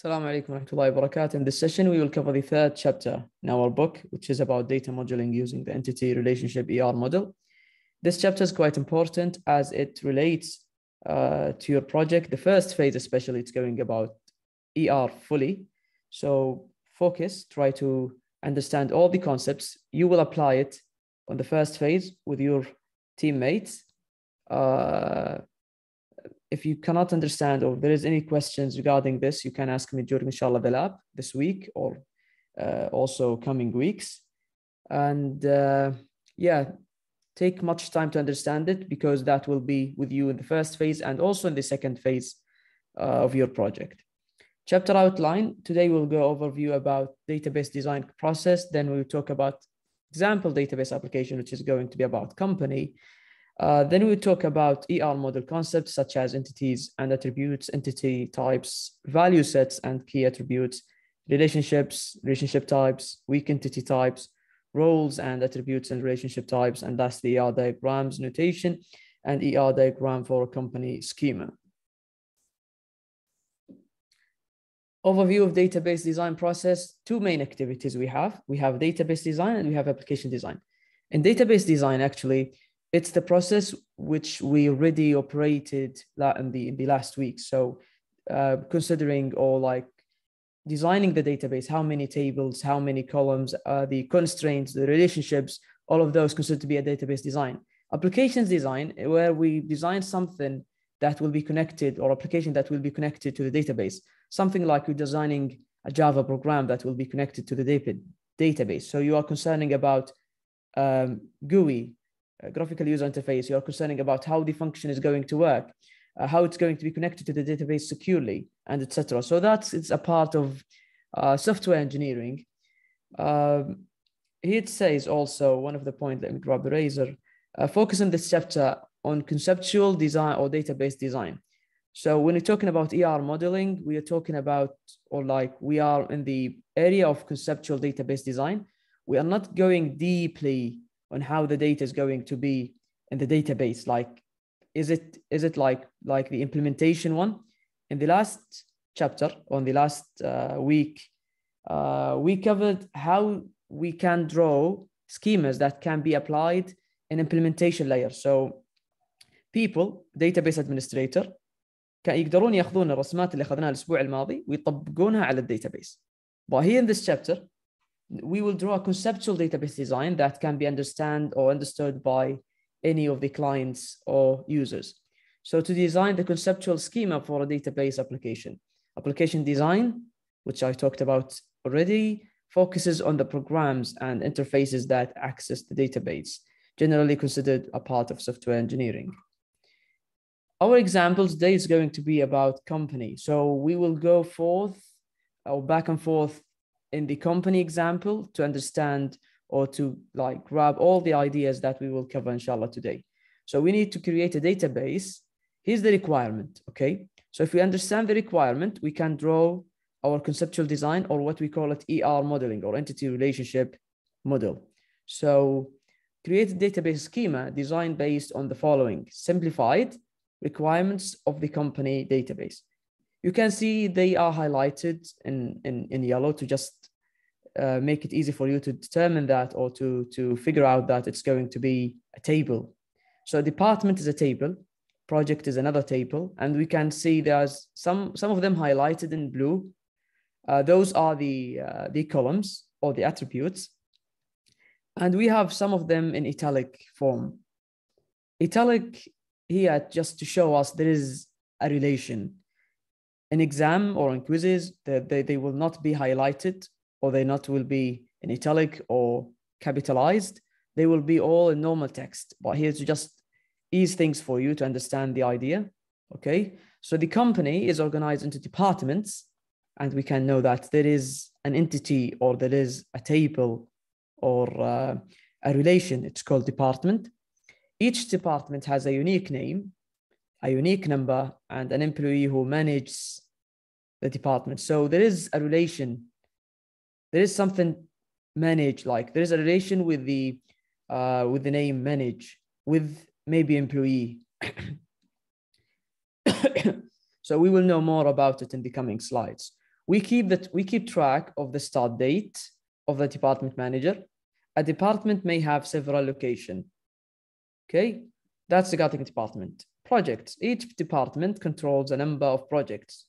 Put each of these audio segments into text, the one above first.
Assalamu alaikum wa barakatuh. In this session, we will cover the third chapter in our book, which is about data modeling using the entity relationship ER model. This chapter is quite important as it relates uh, to your project. The first phase, especially, it's going about ER fully. So focus, try to understand all the concepts. You will apply it on the first phase with your teammates. Uh, if you cannot understand or there is any questions regarding this, you can ask me during inshallah the lab this week or uh, also coming weeks. And uh, yeah, take much time to understand it because that will be with you in the first phase and also in the second phase uh, of your project. Chapter outline, today we'll go overview about database design process. Then we'll talk about example database application, which is going to be about company. Uh, then we talk about ER model concepts such as entities and attributes, entity types, value sets and key attributes, relationships, relationship types, weak entity types, roles and attributes and relationship types, and lastly ER diagrams notation and ER diagram for a company schema. Overview of database design process, two main activities we have. We have database design and we have application design. In database design, actually, it's the process which we already operated in the in the last week. So uh, considering or like designing the database, how many tables, how many columns, uh, the constraints, the relationships, all of those considered to be a database design. Applications design, where we design something that will be connected or application that will be connected to the database, something like you're designing a Java program that will be connected to the database. So you are concerning about um, GUI, uh, graphical user interface, you're concerning about how the function is going to work, uh, how it's going to be connected to the database securely, and etc. So that's it's a part of uh, software engineering. Um, it says also one of the point. Let me grab the razor. focus in this chapter on conceptual design or database design. So when you're talking about ER modeling, we are talking about, or like we are in the area of conceptual database design. We are not going deeply on how the data is going to be in the database. Like, is it is it like like the implementation one? In the last chapter, on the last uh, week, uh, we covered how we can draw schemas that can be applied in implementation layer. So people, database administrator, كان يقدرون ياخذون الرسمات اللي اخذناها الاسبوع الماضي ويطبقونها على الداتابيس. But here in this chapter, we will draw a conceptual database design that can be understood or understood by any of the clients or users. So to design the conceptual schema for a database application, application design, which I talked about already, focuses on the programs and interfaces that access the database, generally considered a part of software engineering. Our example today is going to be about company. So we will go forth or back and forth in the company example to understand or to like grab all the ideas that we will cover inshallah today. So we need to create a database. Here's the requirement, okay? So if we understand the requirement, we can draw our conceptual design or what we call it ER modeling or entity relationship model. So create a database schema designed based on the following simplified requirements of the company database you can see they are highlighted in, in, in yellow to just uh, make it easy for you to determine that or to, to figure out that it's going to be a table. So department is a table, project is another table, and we can see there's some, some of them highlighted in blue. Uh, those are the, uh, the columns or the attributes. And we have some of them in italic form. Italic here just to show us there is a relation in exam or in quizzes, they, they, they will not be highlighted or they not will be in italic or capitalized. They will be all in normal text, but here to just ease things for you to understand the idea. Okay. So the company is organized into departments, and we can know that there is an entity or there is a table or uh, a relation. It's called department. Each department has a unique name, a unique number, and an employee who manages the department. So there is a relation, there is something manage like there is a relation with the uh, with the name manage with maybe employee. so we will know more about it in the coming slides. We keep that we keep track of the start date of the department manager. A department may have several location. Okay, that's the gutting department. Projects. Each department controls a number of projects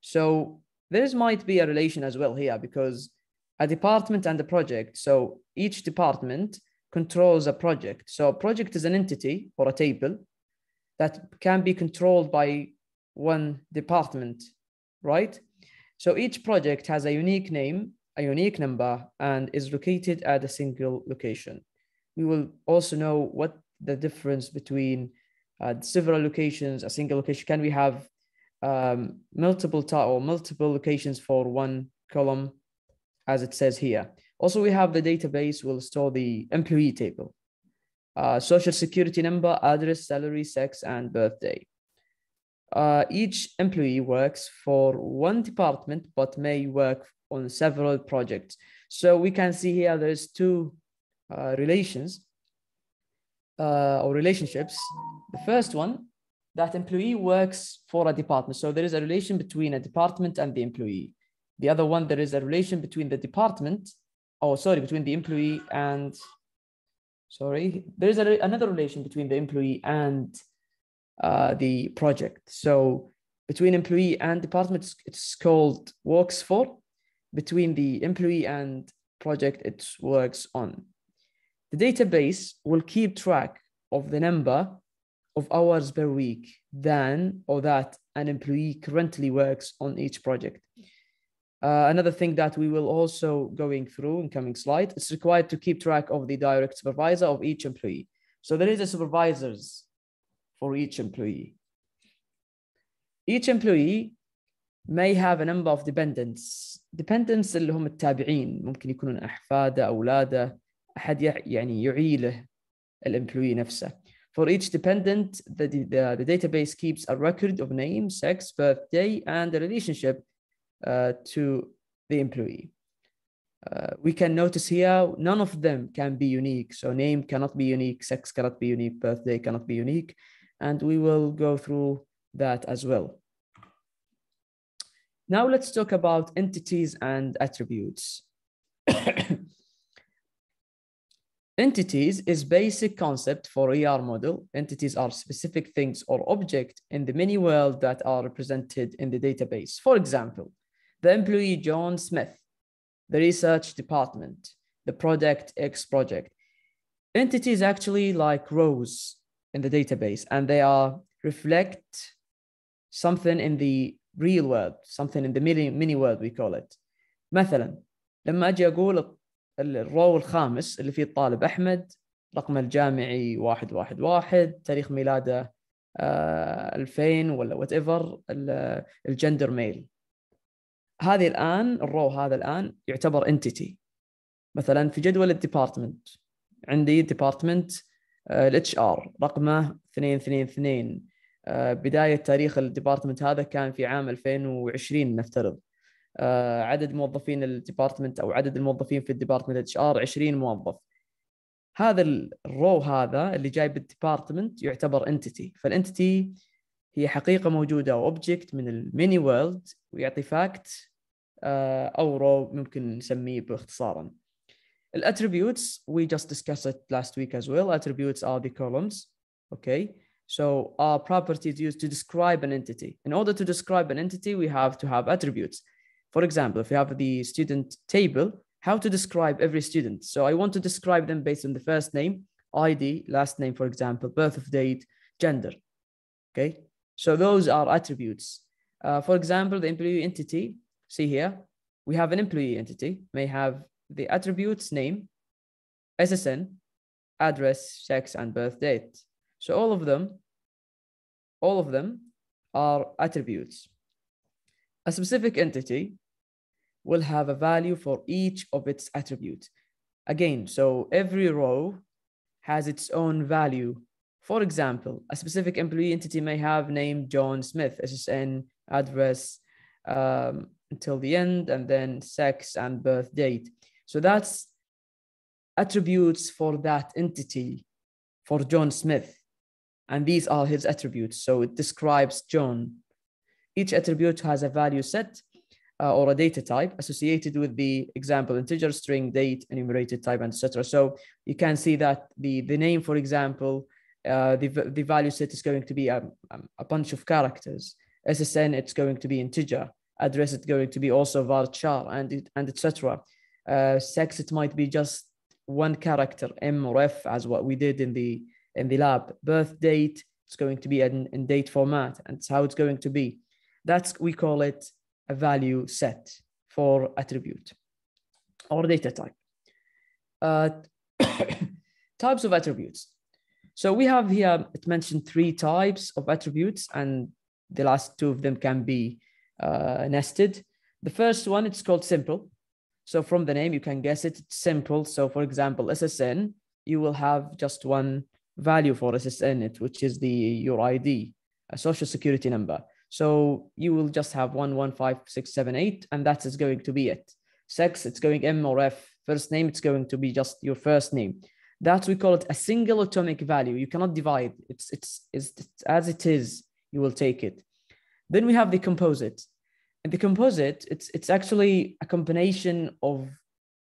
so there might be a relation as well here because a department and a project. So each department controls a project. So a project is an entity or a table that can be controlled by one department, right? So each project has a unique name, a unique number, and is located at a single location. We will also know what the difference between uh, several locations, a single location. Can we have um, multiple or multiple locations for one column, as it says here. Also, we have the database will store the employee table, uh, social security number, address, salary, sex, and birthday. Uh, each employee works for one department, but may work on several projects. So we can see here there's two uh, relations uh, or relationships. The first one that employee works for a department. So there is a relation between a department and the employee. The other one, there is a relation between the department, oh, sorry, between the employee and, sorry, there is a, another relation between the employee and uh, the project. So between employee and department, it's called works for. Between the employee and project, it works on. The database will keep track of the number of hours per week than or that an employee currently works on each project. Uh, another thing that we will also going through in coming slide, it's required to keep track of the direct supervisor of each employee. So there is a supervisors for each employee. Each employee may have a number of dependents. Dependents اللي هم التابعين ممكن يكونون أحفاده أولاده أحد يعني يعيله الامبلوي نفسه. For each dependent, the, the, the database keeps a record of name, sex, birthday, and the relationship uh, to the employee. Uh, we can notice here, none of them can be unique. So name cannot be unique, sex cannot be unique, birthday cannot be unique. And we will go through that as well. Now let's talk about entities and attributes. Entities is basic concept for ER model. Entities are specific things or object in the mini world that are represented in the database. For example, the employee John Smith, the research department, the project X project. Entities actually like rows in the database and they are reflect something in the real world, something in the mini, mini world we call it. مثلا لما اجي اقول الرو الخامس اللي فيه الطالب احمد رقمه الجامعي 111 تاريخ ميلاده 2000 آه، ولا وات ايفر الجندر ميل هذه الان الرو هذا الان يعتبر انتيتي مثلا في جدول الديبارتمنت عندي ديبارتمنت الاتش ار رقمه 222 آه، بدايه تاريخ الديبارتمنت هذا كان في عام 2020 نفترض آه، عدد موظفين الديبارتمنت او عدد الموظفين في الديبارتمنت اتش ار 20 موظف هذا الرو هذا اللي جاي بالديبارتمنت يعتبر انتيتي فالانتيتي هي حقيقه موجوده او اوبجكت من الميني وورلد ويعطي فاكت آه، او رو ممكن نسميه باختصارا الاتريبيوتس we just discussed it last week as well attributes are the columns okay so our properties used to describe an entity in order to describe an entity we have to have attributes For example, if you have the student table, how to describe every student. So I want to describe them based on the first name, ID, last name, for example, birth of date, gender. Okay, so those are attributes. Uh, for example, the employee entity, see here, we have an employee entity, may have the attributes name, SSN, address, sex, and birth date. So all of them, all of them are attributes. A specific entity will have a value for each of its attributes. Again, so every row has its own value. For example, a specific employee entity may have name John Smith, SSN, address um, until the end, and then sex and birth date. So that's attributes for that entity, for John Smith. And these are his attributes. So it describes John each attribute has a value set uh, or a data type associated with the example integer, string, date, enumerated type, and etc. So you can see that the, the name, for example, uh, the, the value set is going to be a, um, um, a bunch of characters. SSN, it's going to be integer. Address, it's going to be also varchar and, it, and etc. Uh, sex, it might be just one character, M or F, as what we did in the in the lab. Birth date, it's going to be in, in date format, and it's how it's going to be. That's, we call it a value set for attribute or data type. Uh, types of attributes. So we have here, it mentioned three types of attributes and the last two of them can be uh, nested. The first one, it's called simple. So from the name, you can guess it, it's simple. So for example, SSN, you will have just one value for SSN, which is the your ID, a social security number. So you will just have one, one, five, six, seven, eight, and that is going to be it. Sex, it's going M or F. First name, it's going to be just your first name. That we call it a single atomic value. You cannot divide. It's, it's, it's, it's as it is, you will take it. Then we have the composite. And the composite, it's, it's actually a combination of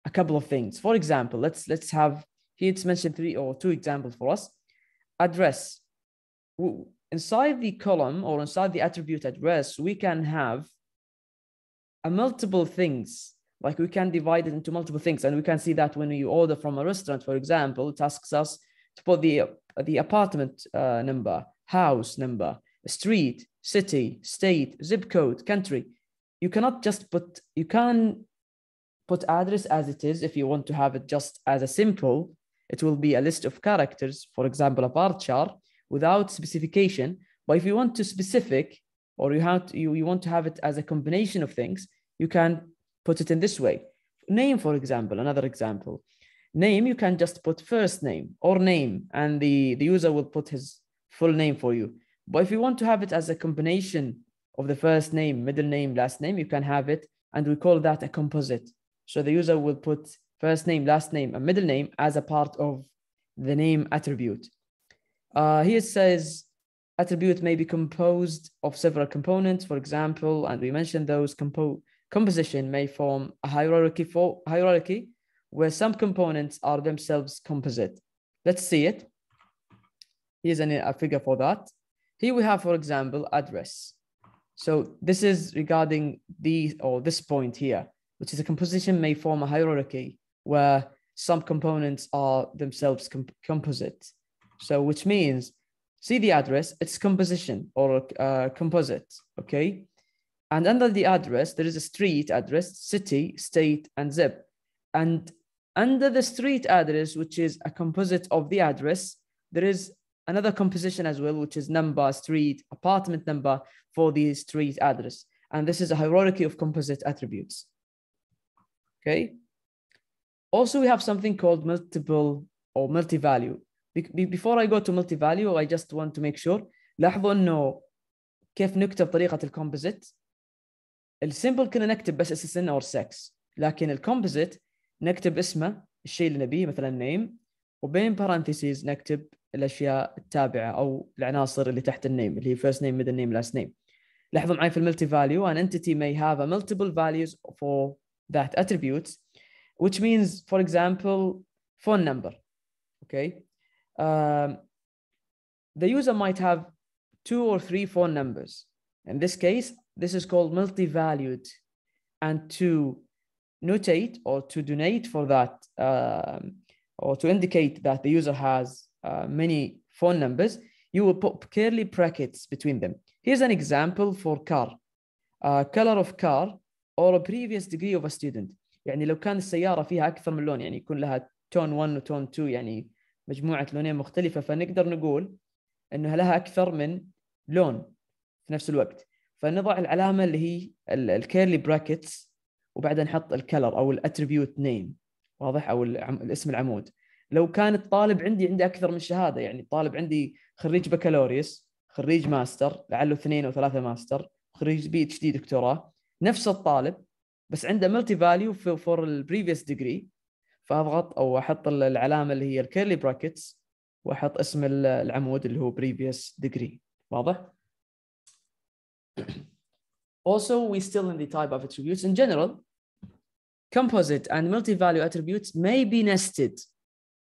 a couple of things. For example, let's, let's have, here it's mentioned three or two examples for us. Address, inside the column or inside the attribute address, we can have a multiple things. Like we can divide it into multiple things. And we can see that when you order from a restaurant, for example, it asks us to put the, the apartment uh, number, house number, street, city, state, zip code, country. You cannot just put, you can put address as it is if you want to have it just as a simple. It will be a list of characters, for example, a bar chart without specification. But if you want to specific or you, have to, you, you want to have it as a combination of things, you can put it in this way. Name, for example, another example. Name, you can just put first name or name, and the, the user will put his full name for you. But if you want to have it as a combination of the first name, middle name, last name, you can have it. And we call that a composite. So the user will put first name, last name, and middle name as a part of the name attribute. Uh, here it says attribute may be composed of several components, for example, and we mentioned those compo composition may form a hierarchy for hierarchy where some components are themselves composite. Let's see it. Here's an, a figure for that. Here we have, for example, address. So this is regarding the or this point here, which is a composition may form a hierarchy where some components are themselves comp composite. So which means, see the address, it's composition or uh, composite, okay? And under the address, there is a street address, city, state, and zip. And under the street address, which is a composite of the address, there is another composition as well, which is number, street, apartment number for the street address. And this is a hierarchy of composite attributes. Okay. Also, we have something called multiple or multi-value before I go to multi value I just want to make sure لاحظوا انه كيف نكتب طريقه الكومبوزيت السمبل كنا نكتب بس اس اس ان اور سكس لكن الكومبوزيت نكتب اسمه الشيء اللي نبيه مثلا نيم وبين بارانثيسيز نكتب الاشياء التابعه او العناصر اللي تحت النيم اللي هي first name middle name last name لاحظوا معي في الملتي فاليو an entity may have a multiple values for that attribute which means for example phone number okay um, the user might have two or three phone numbers. In this case, this is called multi-valued. And to notate or to donate for that, um, or to indicate that the user has uh, many phone numbers, you will put curly brackets between them. Here's an example for car. Uh, color of car or a previous degree of a student. يعني لو كان السيارة فيها أكثر من لون يعني يكون لها tone 1 و tone 2 يعني مجموعه لونين مختلفه فنقدر نقول انها لها اكثر من لون في نفس الوقت فنضع العلامه اللي هي الكيرلي براكتس وبعدها نحط الكلر او الاتريبيوت نيم واضح او الاسم العمود لو كان الطالب عندي عنده اكثر من شهاده يعني الطالب عندي خريج بكالوريوس خريج ماستر لعله اثنين او ثلاثه ماستر خريج بي اتش دي دكتوراه نفس الطالب بس عنده ملتي فاليو فور البريفيس ديجري فاضغط او احط العلامه اللي هي الكيرلي براكتس واحط اسم العمود اللي هو previous degree واضح؟ Also, we still in the type of attributes. In general, composite and multi-value attributes may be nested.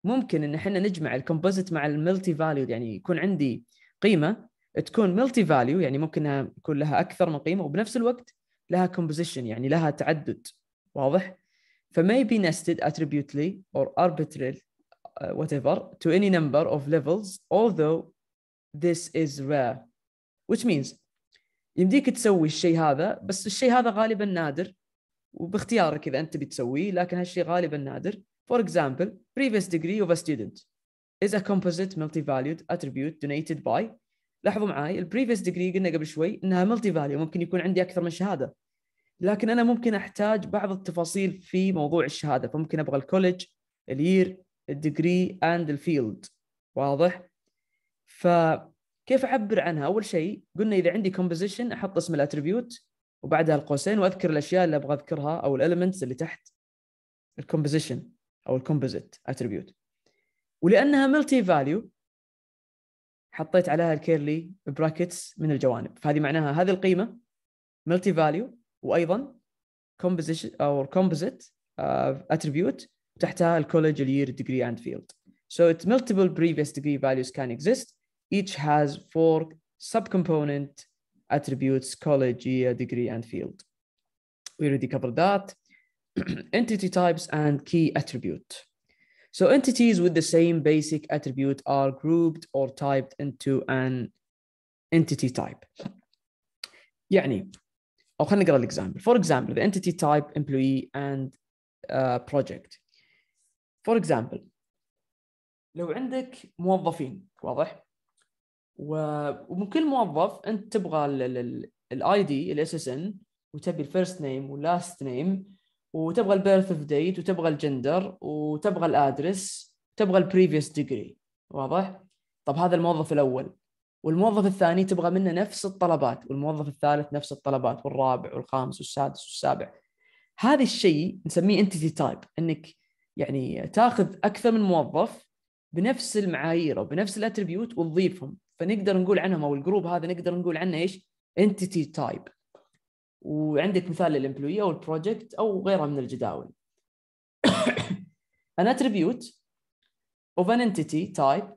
ممكن ان احنا نجمع الكومبوزيت مع الملتي فاليو يعني يكون عندي قيمه تكون ملتي فاليو يعني ممكن يكون لها اكثر من قيمه وبنفس الوقت لها كومبوزيشن يعني لها تعدد واضح؟ فما يبي nested attributely or arbitrarily uh, whatever to any number of levels although this is rare which means يمديك تسوي الشيء هذا بس الشيء هذا غالبا نادر وباختيارك اذا انت بتسويه لكن هالشيء غالبا نادر for example previous degree of a student is a composite multi-valued attribute donated by لاحظوا معي البريفيس ديجري قلنا قبل شوي انها ملتي فاليو ممكن يكون عندي اكثر من شهاده لكن انا ممكن احتاج بعض التفاصيل في موضوع الشهاده فممكن ابغى الكولج الير الديجري اند الفيلد واضح فكيف اعبر عنها اول شيء قلنا اذا عندي كومبوزيشن احط اسم الاتريبيوت وبعدها القوسين واذكر الاشياء اللي ابغى اذكرها او الاليمنتس اللي تحت الكومبوزيشن او الكومبوزيت اتريبيوت ولانها ملتي فاليو حطيت عليها الكيرلي براكتس من الجوانب فهذه معناها هذه القيمه ملتي فاليو وايضا composition او composite uh, attribute تحتها college, الير degree and field so it's multiple previous degree values can exist each has four subcomponent attributes college year degree and field we already covered that entity types and key attribute so entities with the same basic attribute are grouped or typed into an entity type يعني او خلينا نقرا الاكزامبل فور اكزامبل ذا انتيتي تايب امبلوي اند بروجكت فور اكزامبل لو عندك موظفين واضح ومن كل موظف انت تبغى الاي دي الاس اس ان وتبي الفيرست نيم واللاست نيم وتبغى البيرث اوف ديت وتبغى الجندر وتبغى الادرس وتبغى البريفيوس ديجري واضح؟ طب هذا الموظف الاول والموظف الثاني تبغى منه نفس الطلبات والموظف الثالث نفس الطلبات والرابع والخامس والسادس والسابع هذا الشيء نسميه انتيتي تايب انك يعني تاخذ اكثر من موظف بنفس المعايير او بنفس الاتربيوت وتضيفهم فنقدر نقول عنهم او الجروب هذا نقدر نقول عنه ايش؟ انتيتي تايب وعندك مثال للامبلوي او البروجكت او غيرها من الجداول ان اتربيوت اوف ان انتيتي تايب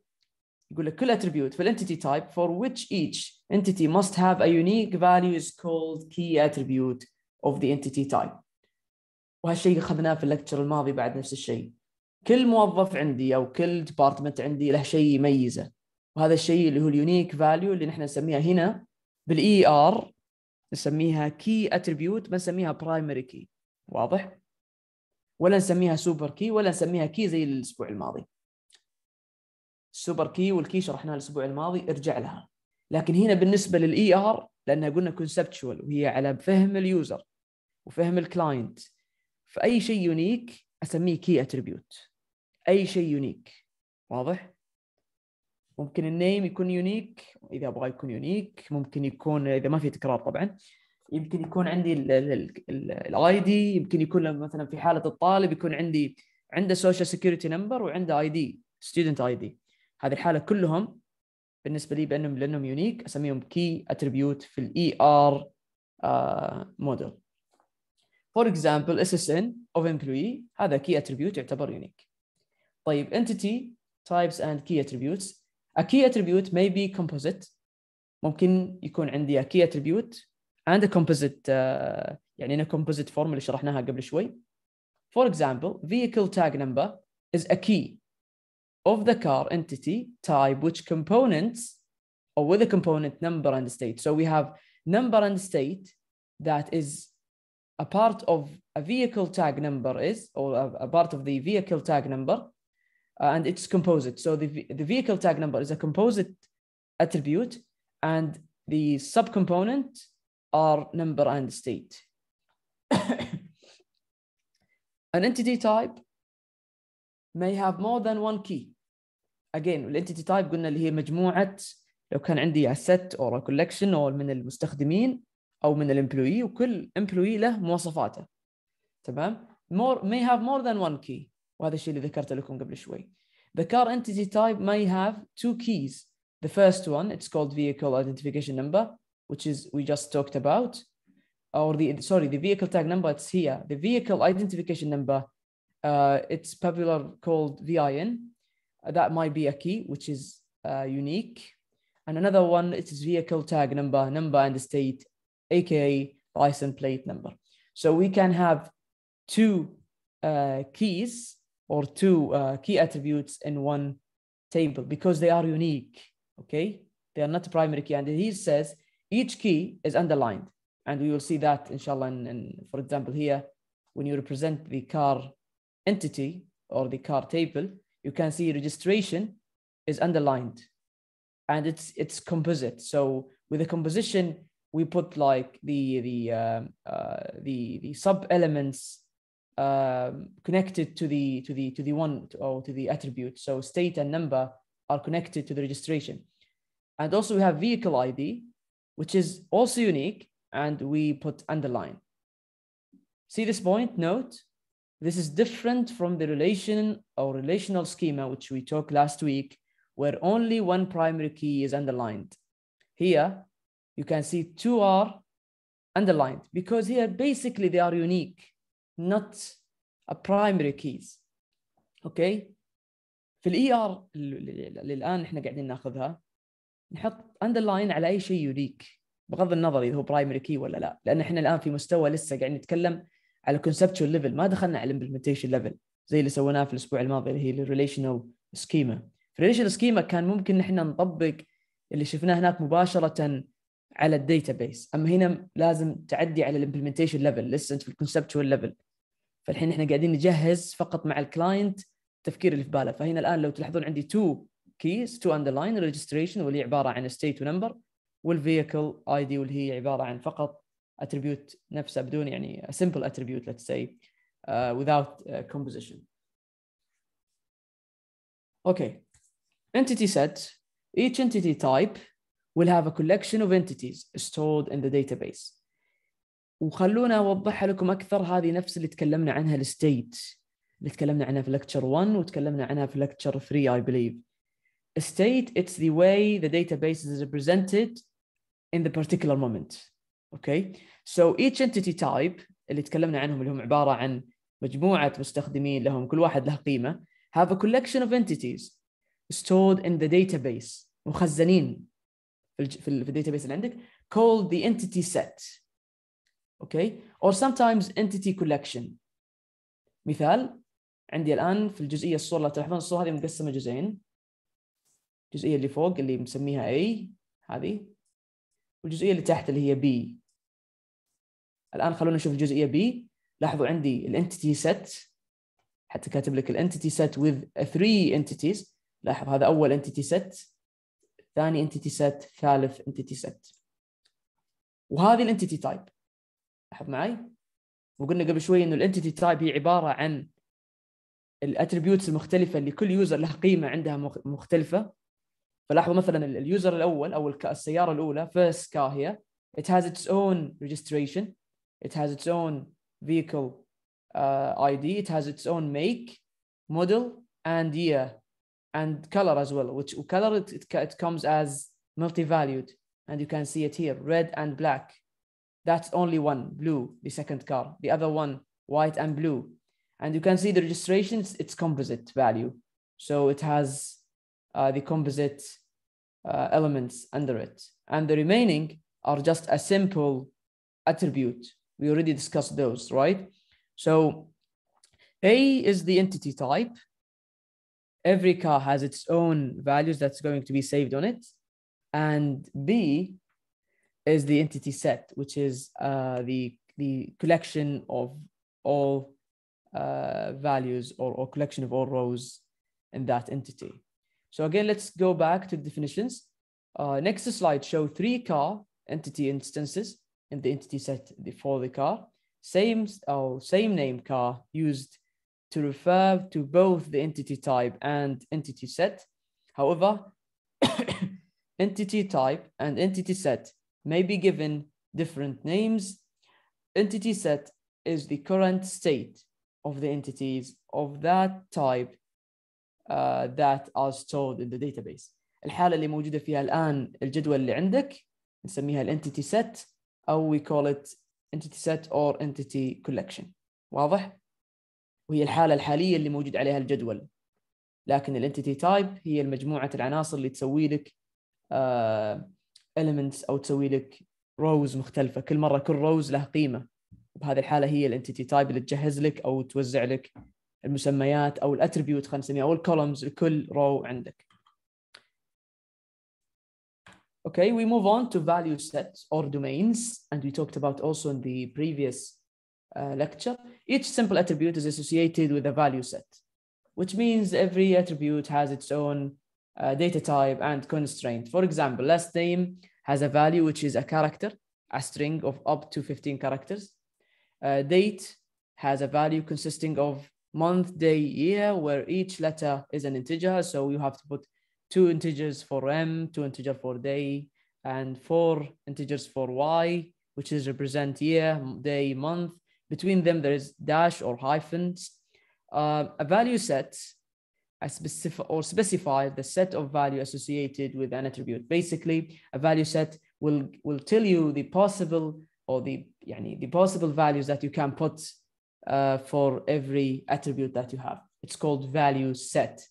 يقول لك كل اتريبيوت في الانتيتي تايب for which each entity must have a unique value is called key attribute of the entity type. وهالشيء اخذناه في اللكتشر الماضي بعد نفس الشيء. كل موظف عندي او كل ديبارتمنت عندي له شيء يميزه وهذا الشيء اللي هو اليونيك فاليو اللي نحن نسميها هنا بالاي ار نسميها كي اتريبيوت ما نسميها برايمري كي واضح؟ ولا نسميها سوبر كي ولا نسميها كي زي الاسبوع الماضي. السوبر كي والكي شرحناها الاسبوع الماضي ارجع لها لكن هنا بالنسبه للاي ار لانها قلنا كونسبتشوال وهي على فهم اليوزر وفهم الكلاينت فاي شيء يونيك اسميه كي اتريبيوت اي شيء يونيك واضح ممكن النيم يكون يونيك اذا ابغى يكون يونيك ممكن يكون اذا ما في تكرار طبعا يمكن يكون عندي الاي دي يمكن يكون مثلا في حاله الطالب يكون عندي عنده سوشيال سكيورتي نمبر وعنده اي دي ستودنت اي دي هذه الحاله كلهم بالنسبه لي بانهم لانهم يونيك اسميهم كي اتريبيوت في الاي ار موديل فور اكزامبل اس اس ان اوف امبلوي هذا كي اتريبيوت يعتبر يونيك طيب انتيتي تايبس اند كي اتريبيوتس ا كي اتريبيوت مي بي كومبوزيت ممكن يكون عندي ا كي اتريبيوت اند ا كومبوزيت يعني هنا كومبوزيت فورم اللي شرحناها قبل شوي فور اكزامبل vehicle تاج نمبر از ا كي of the car entity type which components or with a component number and state. So we have number and state that is a part of a vehicle tag number is, or a, a part of the vehicle tag number, uh, and it's composite. So the, the vehicle tag number is a composite attribute, and the subcomponent are number and state. An entity type may have more than one key again الانتيتي تايب قلنا اللي هي مجموعه لو كان عندي asset or a collection or من المستخدمين او من الامبلوي وكل امبلوي له مواصفاته تمام more may have more than one key وهذا الشيء اللي ذكرته لكم قبل شوي the car entity type may have two keys the first one it's called vehicle identification number which is we just talked about or the sorry the vehicle tag number it's here the vehicle identification number uh, it's popular called VIN. Uh, that might be a key, which is uh, unique. And another one, it is vehicle tag number, number and state, AKA license plate number. So we can have two uh, keys or two uh, key attributes in one table because they are unique, okay? They are not primary key. And he says each key is underlined. And we will see that, inshallah, and in, in, for example, here, when you represent the car entity or the card table, you can see registration is underlined and it's it's composite. So with the composition, we put like the the um, uh, the the sub elements um, connected to the to the to the one or to the attribute. So state and number are connected to the registration, and also we have vehicle ID, which is also unique, and we put underline. See this point? Note this is different from the relation or relational schema, which we talked last week, where only one primary key is underlined. Here, you can see two are underlined because here basically they are unique, not a primary keys. Okay? في الاي ار اللي الان احنا قاعدين ناخذها نحط underline على اي شيء unique بغض النظر اذا هو primary key ولا لا لان احنا الان في مستوى لسه قاعدين نتكلم على كونسبتشوال ليفل ما دخلنا على الامبلمنتيشن ليفل زي اللي سويناه في الاسبوع الماضي اللي هي الريليشنال سكيما الريليشنال سكيما كان ممكن نحن نطبق اللي شفناه هناك مباشره على الداتابيس اما هنا لازم تعدي على الامبلمنتيشن ليفل لسه انت في الكونسبتشوال ليفل فالحين احنا قاعدين نجهز فقط مع الكلاينت التفكير اللي في باله فهنا الان لو تلاحظون عندي تو كيز تو اندرلاين ريجستريشن واللي عباره عن ستيت ونمبر والفيكل اي دي واللي هي عباره عن فقط attribute نفسها بدون يعني a simple attribute let's say uh, without uh, composition. Okay, entity set. Each entity type will have a collection of entities stored in the database. وخلونا أوضح لكم اكثر هذه نفس اللي تكلمنا عنها state اللي تكلمنا عنها في lecture 1 وتكلمنا عنها في lecture 3 I believe. A state it's the way the database is represented in the particular moment. اوكي سو ايتش انتيتي تايب اللي تكلمنا عنهم اللي هم عباره عن مجموعه مستخدمين لهم كل واحد له قيمه have a collection of entities stored in the database مخزنين في في الداتابيس اللي عندك called the entity set اوكي or sometimes entity collection مثال عندي الان في الجزئيه الصوره اللي تلاحظون الصوره هذه مقسمه جزئين الجزئيه اللي فوق اللي مسميها A هذه والجزئيه اللي تحت اللي هي بي الان خلونا نشوف الجزئيه بي لاحظوا عندي الانتيتي set حتى كاتب لك الانتيتي set with three entities لاحظ هذا اول انتيتي set ثاني انتيتي set ثالث انتيتي set وهذه الانتيتي تايب لاحظ معي وقلنا قبل شوي انه الانتيتي تايب هي عباره عن الاتريبيوتس المختلفه اللي كل يوزر له قيمه عندها مختلفه فلاحظوا مثلا اليوزر الاول او السياره الاولى فيرست كار هي it has its own registration it has its own vehicle uh, ID it has its own make model and year and color as well which color it, it, it comes as multi-valued and you can see it here red and black that's only one blue the second car the other one white and blue and you can see the registrations it's composite value so it has uh, the composite uh, elements under it. And the remaining are just a simple attribute. We already discussed those, right? So A is the entity type. Every car has its own values that's going to be saved on it. And B is the entity set, which is uh, the, the collection of all uh, values or, or collection of all rows in that entity. So again, let's go back to the definitions. Uh, next slide show three car entity instances in the entity set for the car. Same, oh, same name car used to refer to both the entity type and entity set. However, entity type and entity set may be given different names. Entity set is the current state of the entities of that type آه، that are stored in the database الحاله اللي موجوده فيها الان الجدول اللي عندك نسميها الانتيتي set او we call it entity set or entity collection واضح وهي الحاله الحاليه اللي موجود عليها الجدول لكن الانتيتي تايب هي مجموعه العناصر اللي تسوي لك آه، elements او تسوي لك روز مختلفه كل مره كل روز له قيمه بهذه الحاله هي الانتيتي تايب اللي تجهز لك او توزع لك المسميات او الاتريبيوت خلينا نسميها او الكولمز لكل رو عندك. Okay, we move on to value sets or domains, and we talked about also in the previous uh, lecture. Each simple attribute is associated with a value set, which means every attribute has its own uh, data type and constraint. For example, last name has a value which is a character, a string of up to 15 characters. Uh, date has a value consisting of month, day, year, where each letter is an integer. So you have to put two integers for m, two integers for day, and four integers for y, which is represent year, day, month. Between them, there is dash or hyphens. Uh, a value set a specific or specify the set of value associated with an attribute. Basically, a value set will will tell you the possible or the yani, the possible values that you can put Uh, for every attribute that you have. It's called value set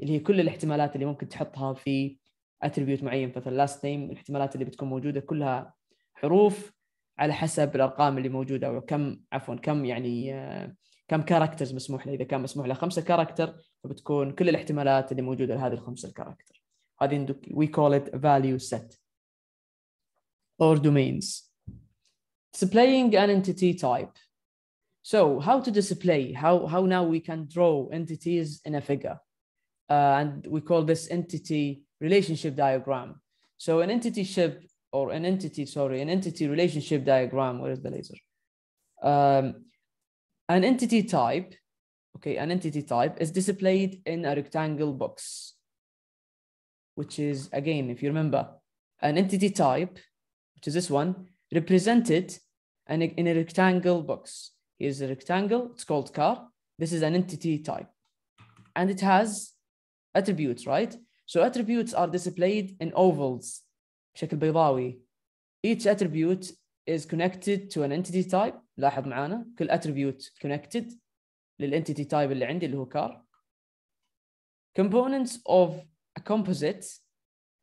اللي هي كل الاحتمالات اللي ممكن تحطها في attribute معين مثلا last name الاحتمالات اللي بتكون موجودة كلها حروف على حسب الأرقام اللي موجودة أو كم عفوا كم يعني uh, كم كاركترز مسموح له إذا كان مسموح له خمسة كاركتر فبتكون كل الاحتمالات اللي موجودة لهذه الخمسة الكاركتر هذه we call it value set or domains displaying an entity type So how to display, how, how now we can draw entities in a figure. Uh, and we call this entity relationship diagram. So an entity ship or an entity, sorry, an entity relationship diagram, where is the laser? Um, an entity type, okay, an entity type is displayed in a rectangle box, which is again, if you remember, an entity type, which is this one, represented in a, in a rectangle box. Is a rectangle, it's called car. This is an entity type and it has attributes, right? So attributes are displayed in ovals, بشكل بيضاوي. Each attribute is connected to an entity type. لاحظ معانا كل attribute connected للentity type اللي عندي اللي هو car. Components of a composite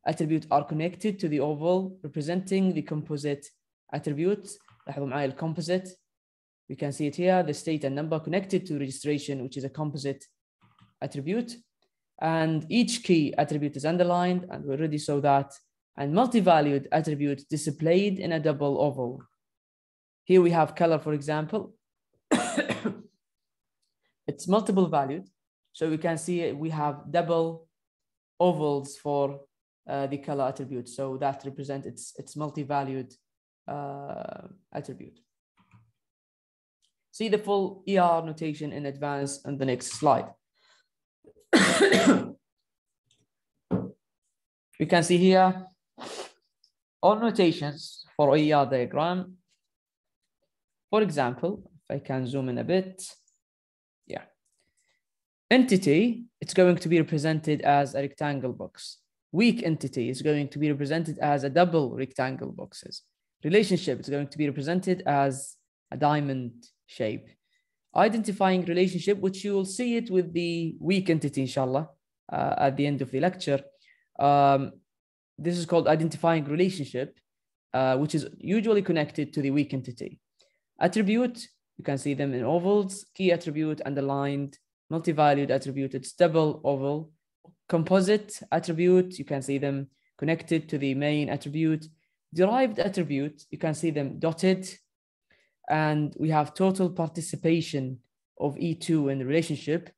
attribute are connected to the oval representing the composite attribute. لاحظوا معاي composite we can see it here, the state and number connected to registration, which is a composite attribute. And each key attribute is underlined, and we already saw that, and multi-valued attribute displayed in a double oval. Here we have color, for example. it's multiple valued. So we can see we have double ovals for uh, the color attribute. So that represents its, its multi-valued uh, attribute. See the full ER notation in advance on the next slide. you can see here all notations for ER diagram. For example, if I can zoom in a bit, yeah. Entity, it's going to be represented as a rectangle box. Weak entity is going to be represented as a double rectangle boxes. Relationship is going to be represented as a diamond shape. Identifying relationship, which you will see it with the weak entity, inshallah, uh, at the end of the lecture. Um, this is called identifying relationship, uh, which is usually connected to the weak entity. Attribute, you can see them in ovals, key attribute, underlined, multi-valued attribute, it's double oval. Composite attribute, you can see them connected to the main attribute. Derived attribute, you can see them dotted and we have total participation of E2 in the relationship.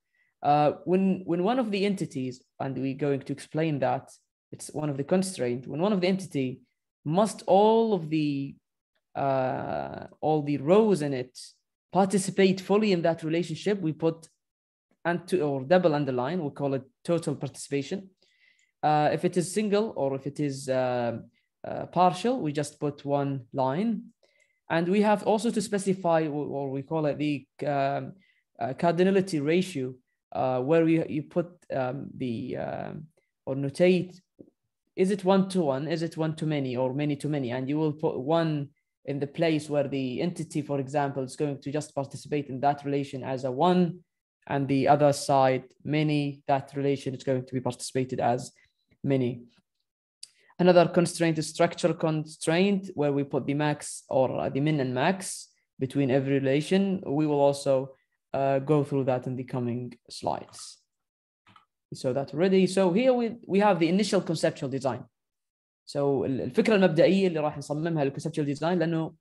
Uh, when, when one of the entities, and we're going to explain that, it's one of the constraint, when one of the entity must all of the uh, all the rows in it participate fully in that relationship, we put and to or double underline, we call it total participation. Uh, if it is single or if it is uh, uh, partial, we just put one line and we have also to specify, what we call it the um, uh, cardinality ratio, uh, where we, you put um, the, um, or notate, is it one to one, is it one to many, or many to many? And you will put one in the place where the entity, for example, is going to just participate in that relation as a one, and the other side, many, that relation is going to be participated as many. Another constraint is structure constraint, where we put the max or uh, the min and max between every relation. We will also uh, go through that in the coming slides. So that's ready. So here we, we have the initial conceptual design. سو so, الفكره المبدئية اللي راح نصممها conceptual design لانه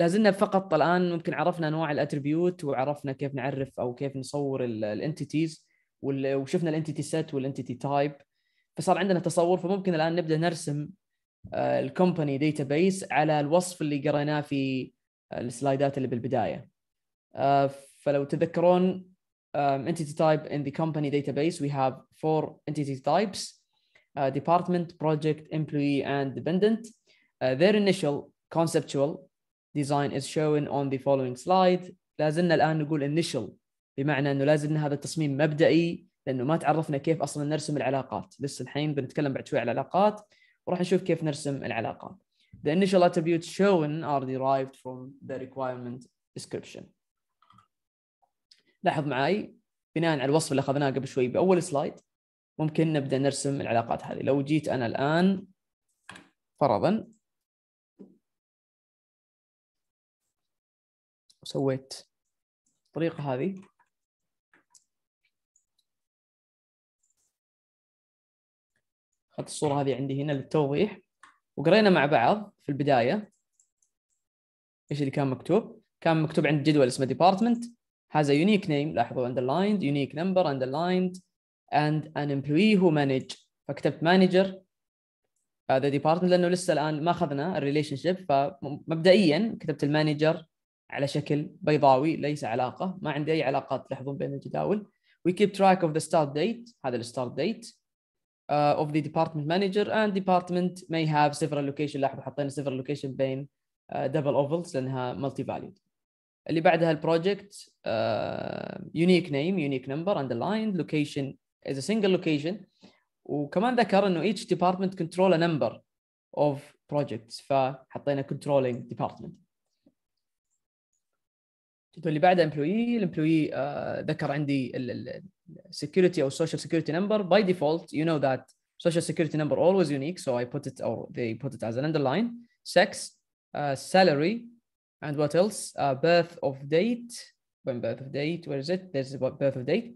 لازلنا فقط الان ممكن عرفنا انواع الاتريبيوت وعرفنا كيف نعرف او كيف نصور الانتيتيز وشفنا الانتيتي سيت والانتيتي type. فصار عندنا تصور فممكن الان نبدا نرسم الكومباني داتا بيس على الوصف اللي قريناه في السلايدات اللي بالبدايه فلو تذكرون um, entity type in the company database, we have four entity types, uh, department, project, employee, and dependent. Uh, their initial conceptual design is shown on the following slide. لازلنا الآن نقول initial بمعنى أنه لازلنا هذا التصميم مبدئي لانه ما تعرفنا كيف اصلا نرسم العلاقات لسه الحين بنتكلم بعد شوي على العلاقات وراح نشوف كيف نرسم العلاقات The initial attributes shown are derived from the requirement description لاحظ معي بناء على الوصف اللي اخذناه قبل شوي باول سلايد ممكن نبدا نرسم العلاقات هذه لو جيت انا الان فرضا وسويت الطريقه هذه اخذت الصوره هذه عندي هنا للتوضيح وقرينا مع بعض في البدايه ايش اللي كان مكتوب؟ كان مكتوب عند جدول اسمه ديبارتمنت has a unique name لاحظوا underlined unique number underlined and an employee who manage فكتبت مانجر هذا ديبارتمنت لانه لسه الان ما اخذنا الريليشن شيب فمبدئيا كتبت المانجر على شكل بيضاوي ليس علاقه ما عندي اي علاقات تلاحظون بين الجداول we keep track of the start date هذا الستارت ديت of the department manager and department may have several location لاحظوا حطينا several location بين uh, double ovals لانها multi valued اللي بعدها البروجكت unique name unique number underlined location is a single location وكمان ذكر انه each department control a number of projects فحطينا controlling department تقول لي بعد امبلوي الامبلوي ذكر عندي السكيورتي او السوشيال سكيورتي نمبر باي ديفولت يو نو ذات social security number always unique so i put it or they put it as an underline sex uh, salary and what else uh, birth of date when birth of date where is it there's about birth of date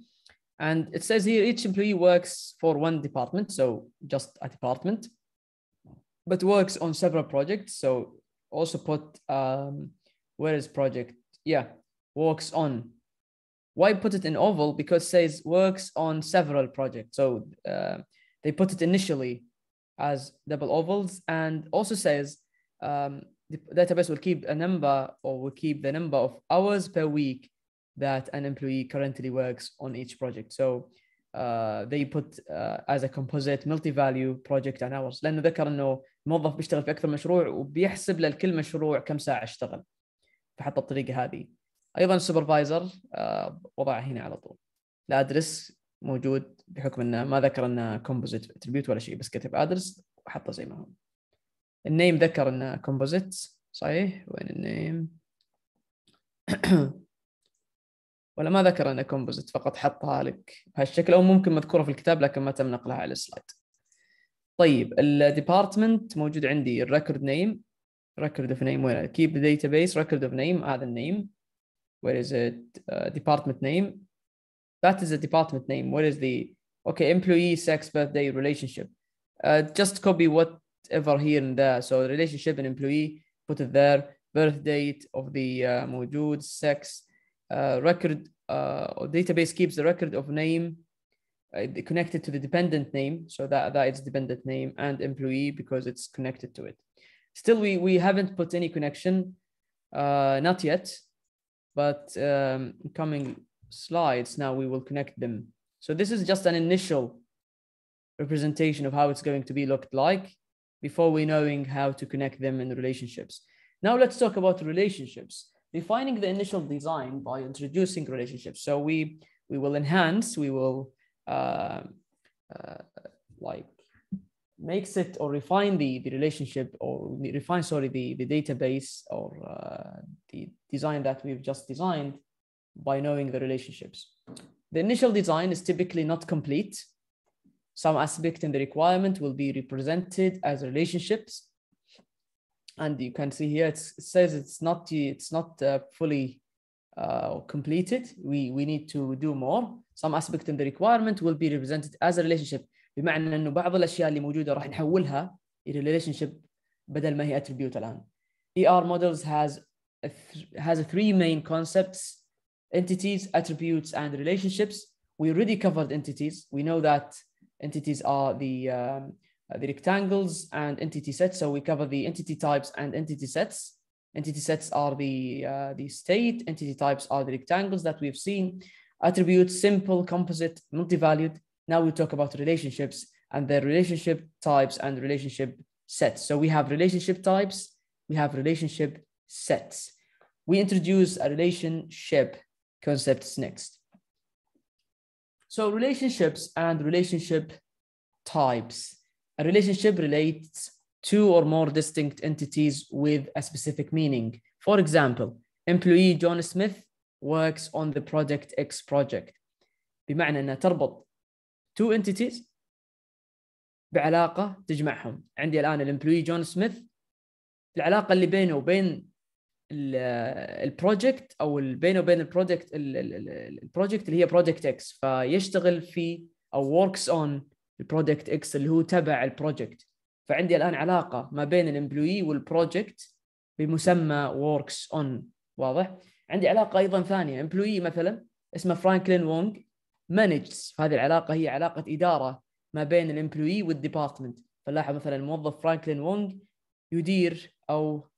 and it says here each employee works for one department so just a department but works on several projects so also put um, where is project yeah works on. Why put it in oval? Because says works on several projects. So uh, they put it initially as double ovals and also says um, the database will keep a number or will keep the number of hours per week that an employee currently works on each project. So uh, they put uh, as a composite multi-value project and hours لانه ذكر انه موظف بيشتغل في اكثر مشروع وبيحسب للكل مشروع كم ساعه اشتغل فحط الطريقه هذه ايضا السوبرفايزر آه، وضعه هنا على طول الادرس موجود بحكم انه ما ذكر انه كومبوزيت اتريبيوت ولا شيء بس كتب ادرس وحطه زي ما هو النيم ذكر انه كومبوزيت صحيح وين النيم ولا ما ذكر انه كومبوزيت فقط حطها لك بهالشكل او ممكن مذكوره في الكتاب لكن ما تم نقلها على السلايد طيب الديبارتمنت موجود عندي الريكورد نيم ريكورد اوف نيم وين كيب داتا بيس ريكورد اوف نيم هذا النيم What is it uh, department name that is a department name what is the okay employee sex birthday relationship uh, just copy whatever here and there so relationship and employee put it there birth date of the uh, موجود sex uh, record uh, or database keeps the record of name uh, connected to the dependent name so that that is dependent name and employee because it's connected to it still we we haven't put any connection uh, not yet but um, coming slides now we will connect them. So this is just an initial representation of how it's going to be looked like before we knowing how to connect them in relationships. Now let's talk about relationships. Defining the initial design by introducing relationships. So we we will enhance, we will uh, uh, like makes it or refine the, the relationship or refine sorry the, the database or uh, the design that we've just designed by knowing the relationships the initial design is typically not complete some aspect in the requirement will be represented as relationships and you can see here it says it's not it's not uh, fully uh, completed we we need to do more some aspect in the requirement will be represented as a relationship بمعنى انه بعض الاشياء اللي موجوده راح نحولها الى ريليشن شيب بدل ما هي اتريبيوت الان اي ار مودلز هاز has three main concepts entities attributes and relationships we already covered entities we know that entities are the um, the rectangles and entity sets so we cover the entity types and entity sets entity sets are the uh, the state entity types are the rectangles that we've seen attributes simple composite multi-valued Now we talk about relationships and the relationship types and relationship sets. So we have relationship types, we have relationship sets. We introduce a relationship concepts next. So relationships and relationship types. A relationship relates two or more distinct entities with a specific meaning. For example, employee John Smith works on the project X project. بمعنى أنها تربط تو انتيتيز بعلاقه تجمعهم عندي الان الامبلوي جون سميث العلاقه اللي بينه وبين البروجكت او بينه وبين البروجكت البروجكت اللي هي بروجكت اكس فيشتغل في او وركس اون البروجكت اكس اللي هو تبع البروجكت فعندي الان علاقه ما بين الامبلوي والبروجكت بمسمى وركس اون واضح عندي علاقه ايضا ثانيه امبلوي مثلا اسمه فرانكلين وونغ مانجز هذه العلاقه هي علاقه اداره ما بين الامبلوي والديبارتمنت فلاحظ مثلا الموظف فرانكلين وونغ يدير او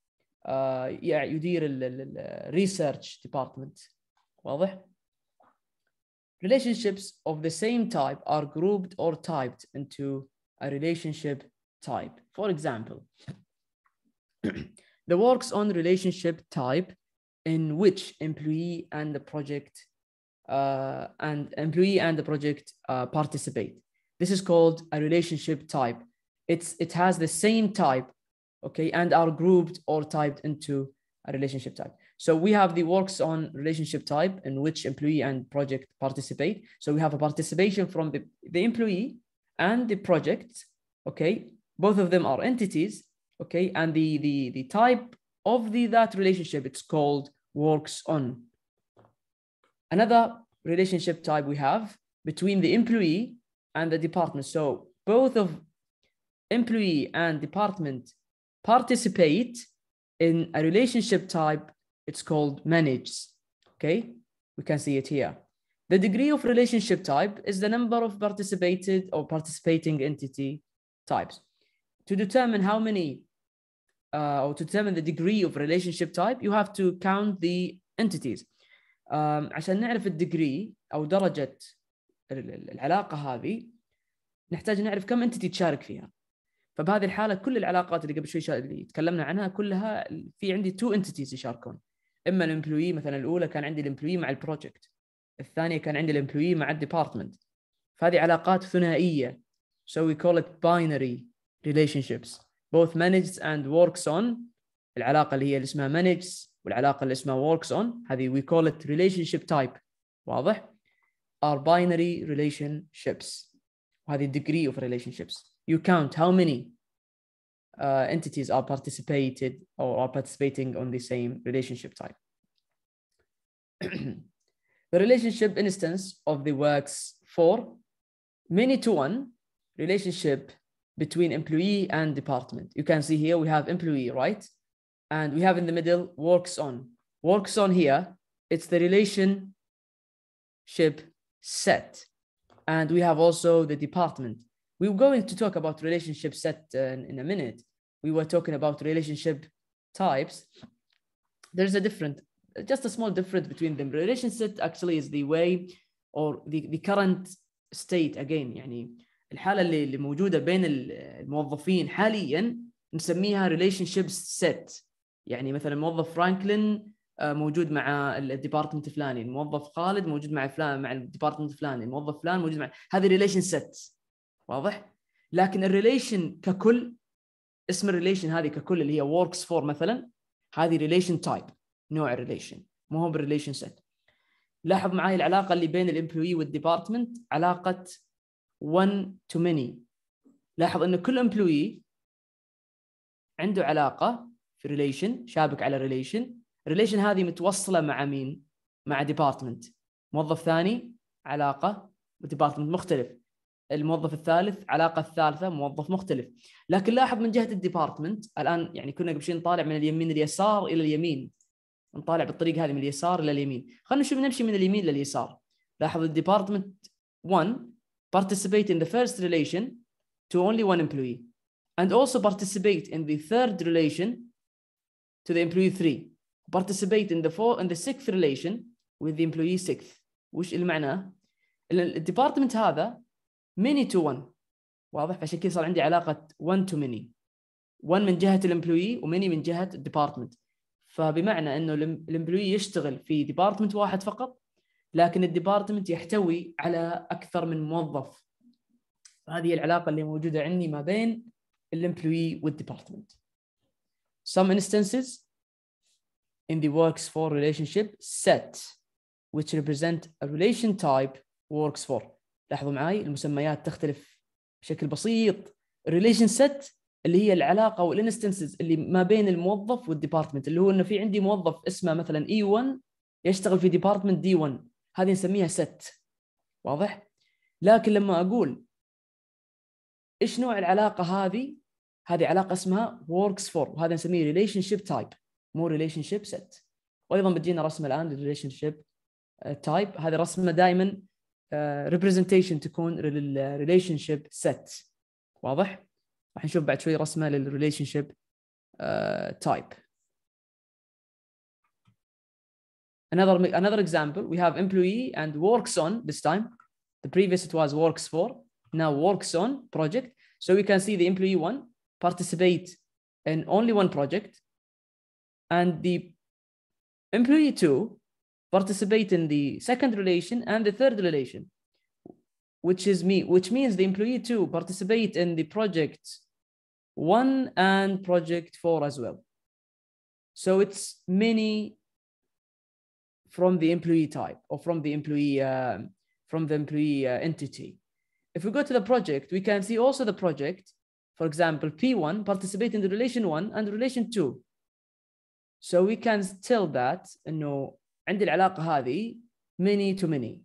يدير الريسيرش ديبارتمنت واضح؟ Relationships of the same type are grouped or typed into a relationship type. For example, the works on relationship type in which employee and the project uh, and employee and the project uh, participate. This is called a relationship type. It's, it has the same type, okay, and are grouped or typed into a relationship type. So we have the works on relationship type in which employee and project participate. So we have a participation from the, the employee and the project, okay? Both of them are entities, okay? And the, the, the type of the, that relationship, it's called works on, Another relationship type we have between the employee and the department. So both of employee and department participate in a relationship type. It's called managed. Okay, we can see it here. The degree of relationship type is the number of participated or participating entity types. To determine how many uh, or to determine the degree of relationship type, you have to count the entities. عشان نعرف الديجري او درجه العلاقه هذه نحتاج نعرف كم انت تشارك فيها فبهذه الحاله كل العلاقات اللي قبل شوي شا... اللي تكلمنا عنها كلها في عندي تو انتيتيز يشاركون اما الامبلوي مثلا الاولى كان عندي الامبلوي مع البروجكت الثانيه كان عندي الامبلوي مع الديبارتمنت فهذه علاقات ثنائيه so we call it binary relationships both managed and works on العلاقه اللي هي اللي اسمها managed والعلاقه اللي اسمها works on هذه we call it relationship type واضح are binary relationships وهذه degree of relationships you count how many uh, entities are participated or are participating on the same relationship type the relationship instance of the works for many to one relationship between employee and department. You can see here we have employee, right? and we have in the middle works on. Works on here, it's the relationship set. And we have also the department. We are going to talk about relationship set uh, in a minute. We were talking about relationship types. There's a different, just a small difference between them. Relationship set actually is the way or the, the current state again يعني الحاله اللي اللي موجوده بين الموظفين حاليا نسميها relationship set يعني مثلا موظف فرانكلين آه، موجود مع الديبارتمنت الفلاني الموظف خالد موجود مع فلان مع الديبارتمنت الفلاني الموظف فلان موجود مع هذه ريليشن سيت واضح لكن الريليشن ككل اسم الريليشن هذه ككل اللي هي وركس فور مثلا هذه ريليشن تايب نوع الريليشن مو هو بالريليشن سيت لاحظ معي العلاقه اللي بين الامبلوي والديبارتمنت علاقه 1 تو ميني لاحظ ان كل امبلوي عنده علاقه في ريليشن شابك على ريليشن ريليشن هذه متوصله مع مين مع ديبارتمنت موظف ثاني علاقه ديبارتمنت مختلف الموظف الثالث علاقه الثالثه موظف مختلف لكن لاحظ من جهه الديبارتمنت الان يعني كنا قبل شوي نطالع من اليمين اليسار الى اليمين نطالع بالطريق هذه من اليسار الى اليمين خلينا نشوف نمشي من اليمين لليسار لاحظ الديبارتمنت 1 participate in the first relation to only one employee and also participate in the third relation to the employee 3 participate in the four in the sixth relation with the employee 6 وش اللي معناه؟ الديبارتمنت هذا ميني تو 1 واضح فعشان كذا صار عندي علاقه 1 تو ميني 1 من جهه الامبلوي وميني من جهه الديبارتمنت فبمعنى انه الامبلوي يشتغل في ديبارتمنت واحد فقط لكن الديبارتمنت يحتوي على اكثر من موظف هذه العلاقه اللي موجوده عندي ما بين الامبلوي والديبارتمنت Some instances in the works for relationship set which represent a relation type works for لاحظوا معي المسميات تختلف بشكل بسيط relation set اللي هي العلاقه والانستنسز اللي ما بين الموظف والديبارتمنت اللي هو انه في عندي موظف اسمه مثلا اي e 1 يشتغل في ديبارتمنت دي 1 هذه نسميها ست واضح لكن لما اقول ايش نوع العلاقه هذه هذه علاقه اسمها وركس فور وهذا نسميه ريليشن شيب تايب مو ريليشن شيب سيت وايضا بتجينا رسمه الان للريليشن شيب تايب هذه رسمه دائما ريبرزنتيشن آه، تكون للريليشن شيب سيت واضح؟ راح نشوف بعد شوي رسمه للريليشن شيب تايب another another example we have employee and works on this time the previous it was works for now works on project so we can see the employee one participate in only one project and the employee two participate in the second relation and the third relation which is me which means the employee two participate in the project one and project four as well so it's many from the employee type or from the employee uh, from the employee uh, entity if we go to the project we can see also the project for example, P1 participate in the relation one and relation two. So we can tell that انه عند العلاقة هذه many to many.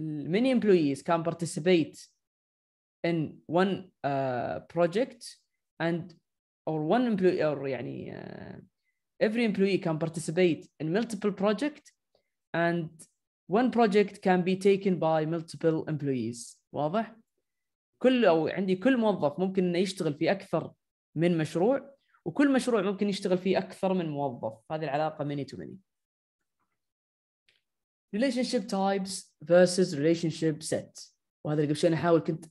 Many employees can participate in one uh, project and or one employee or يعني uh, every employee can participate in multiple project and one project can be taken by multiple employees. واضح؟ كل او عندي كل موظف ممكن انه يشتغل في اكثر من مشروع وكل مشروع ممكن يشتغل فيه اكثر من موظف هذه العلاقه ميني تو ماني relationship types versus relationship set وهذا اللي قبل شوي انا احاول كنت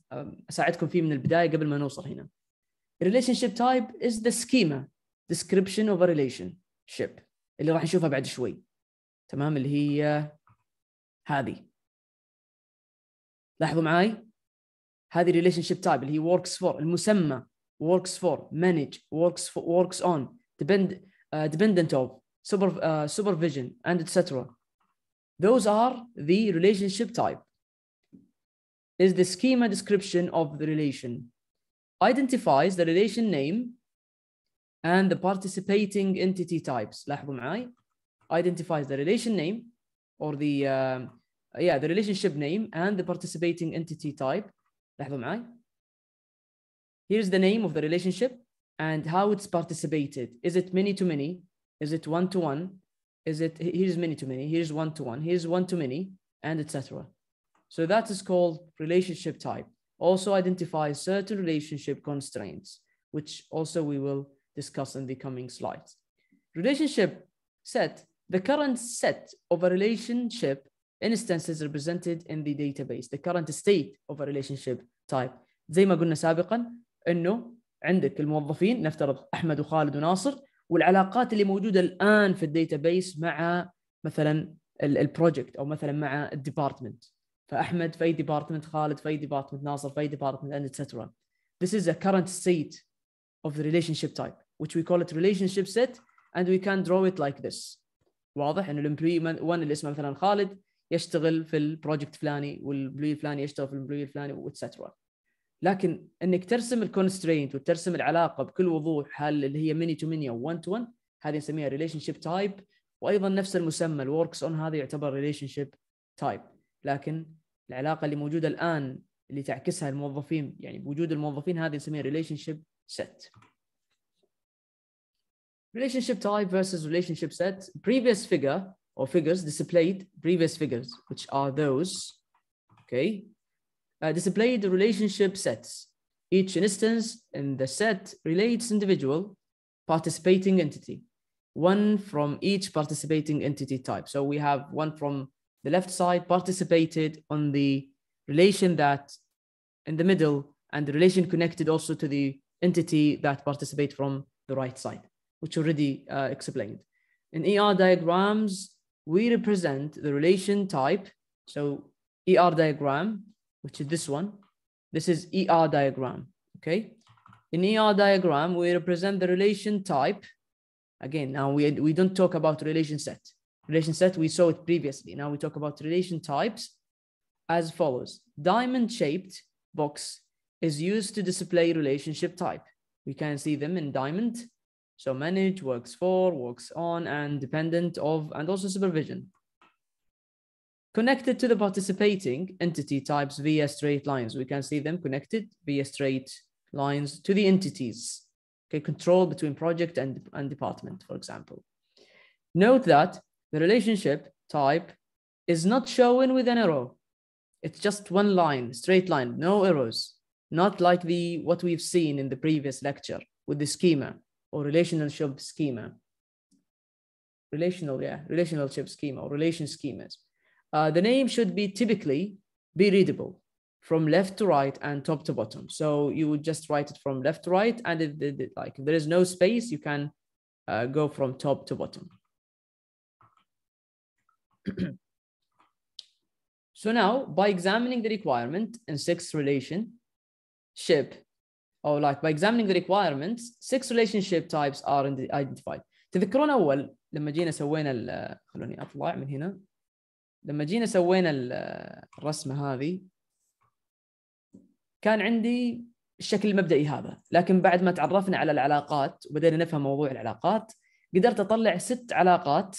اساعدكم فيه من البدايه قبل ما نوصل هنا relationship type is the schema description of a relationship اللي راح نشوفها بعد شوي تمام اللي هي هذه لاحظوا معاي هذه relationship type He اللي هي works for المسمى for manage works for works on depend uh, dependent of super uh, supervision and etc those are the relationship type is the schema description of the relation identifies the relation name and the participating entity types لاحظوا معي identifies the relation name or the uh, yeah the relationship name and the participating entity type لحظة معي Here's the name of the relationship and how it's participated. Is it many to many? Is it one to one? Is it here's many to many? Here's one to one. Here's one to many, and etc. So that is called relationship type. Also identify certain relationship constraints, which also we will discuss in the coming slides. Relationship set, the current set of a relationship instances represented in the database the current state of a relationship type زي ما قلنا سابقا انه عندك الموظفين نفترض احمد وخالد وناصر والعلاقات اللي موجوده الان في الداتابيس مع مثلا البروجكت او مثلا مع الديبارتمنت فاحمد في اي ديبارتمنت خالد في اي ديبارتمنت ناصر في اي ديبارتمنت اند اتسترا this is a current state of the relationship type which we call it relationship set and we can draw it like this واضح انه الامبلوي 1 اللي اسمه مثلا خالد يشتغل في البروجكت فلاني والبلوي الفلاني يشتغل في البلوي الفلاني واتسترا لكن انك ترسم الكونسترينت وترسم العلاقه بكل وضوح هل اللي هي ميني تو ميني او 1 تو 1 هذه نسميها ريليشن شيب تايب وايضا نفس المسمى الوركس اون هذا يعتبر ريليشن شيب تايب لكن العلاقه اللي موجوده الان اللي تعكسها الموظفين يعني بوجود الموظفين هذه نسميها ريليشن شيب شيب تايب فيرسز ريليشن شيب ست بريفيس فيجر or figures displayed previous figures, which are those, okay? Uh, displayed the relationship sets. Each instance in the set relates individual participating entity, one from each participating entity type. So we have one from the left side participated on the relation that in the middle and the relation connected also to the entity that participate from the right side, which already uh, explained. In ER diagrams, we represent the relation type. So ER diagram, which is this one. This is ER diagram, okay? In ER diagram, we represent the relation type. Again, now we, we don't talk about relation set. Relation set, we saw it previously. Now we talk about relation types as follows. Diamond-shaped box is used to display relationship type. We can see them in diamond so manage works for, works on, and dependent of, and also supervision. Connected to the participating entity types via straight lines. We can see them connected via straight lines to the entities. Okay, control between project and, and department, for example. Note that the relationship type is not shown with an arrow. It's just one line, straight line, no arrows. Not like the what we've seen in the previous lecture with the schema or relationship schema. Relational, yeah, relationship schema or relation schemas. Uh, the name should be typically be readable from left to right and top to bottom. So you would just write it from left to right. And if, if like, if there is no space, you can uh, go from top to bottom. so now by examining the requirement in sixth relationship او oh, like by examining the requirements six relationship types are identified تذكرون اول لما جينا سوينا خلوني اطلع من هنا لما جينا سوينا الرسمه هذه كان عندي الشكل المبدئي هذا لكن بعد ما تعرفنا على العلاقات وبدينا نفهم موضوع العلاقات قدرت اطلع ست علاقات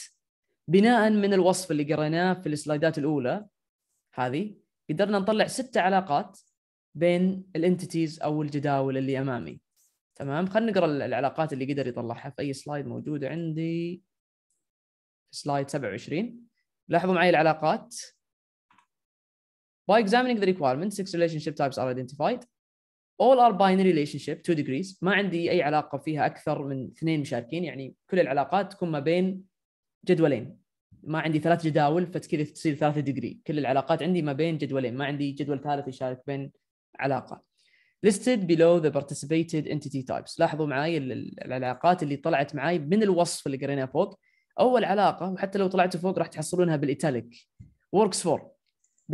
بناء من الوصف اللي قريناه في السلايدات الاولى هذه قدرنا نطلع ست علاقات بين الانتيتيز او الجداول اللي امامي تمام خلينا نقرا العلاقات اللي قدر يطلعها في اي سلايد موجود عندي سلايد 27 لاحظوا معي العلاقات By examining the requirements, six relationship types are identified. All are binary relationship, two degrees. ما عندي أي علاقة فيها أكثر من اثنين مشاركين، يعني كل العلاقات تكون ما بين جدولين. ما عندي ثلاث جداول فكذا تصير ثلاثة ديجري، كل العلاقات عندي ما بين جدولين، ما عندي جدول ثالث يشارك بين علاقه listed below the participated entity types لاحظوا معي العلاقات اللي طلعت معي من الوصف اللي قريناه فوق اول علاقه وحتى لو طلعتوا فوق راح تحصلونها بالايتاليك works for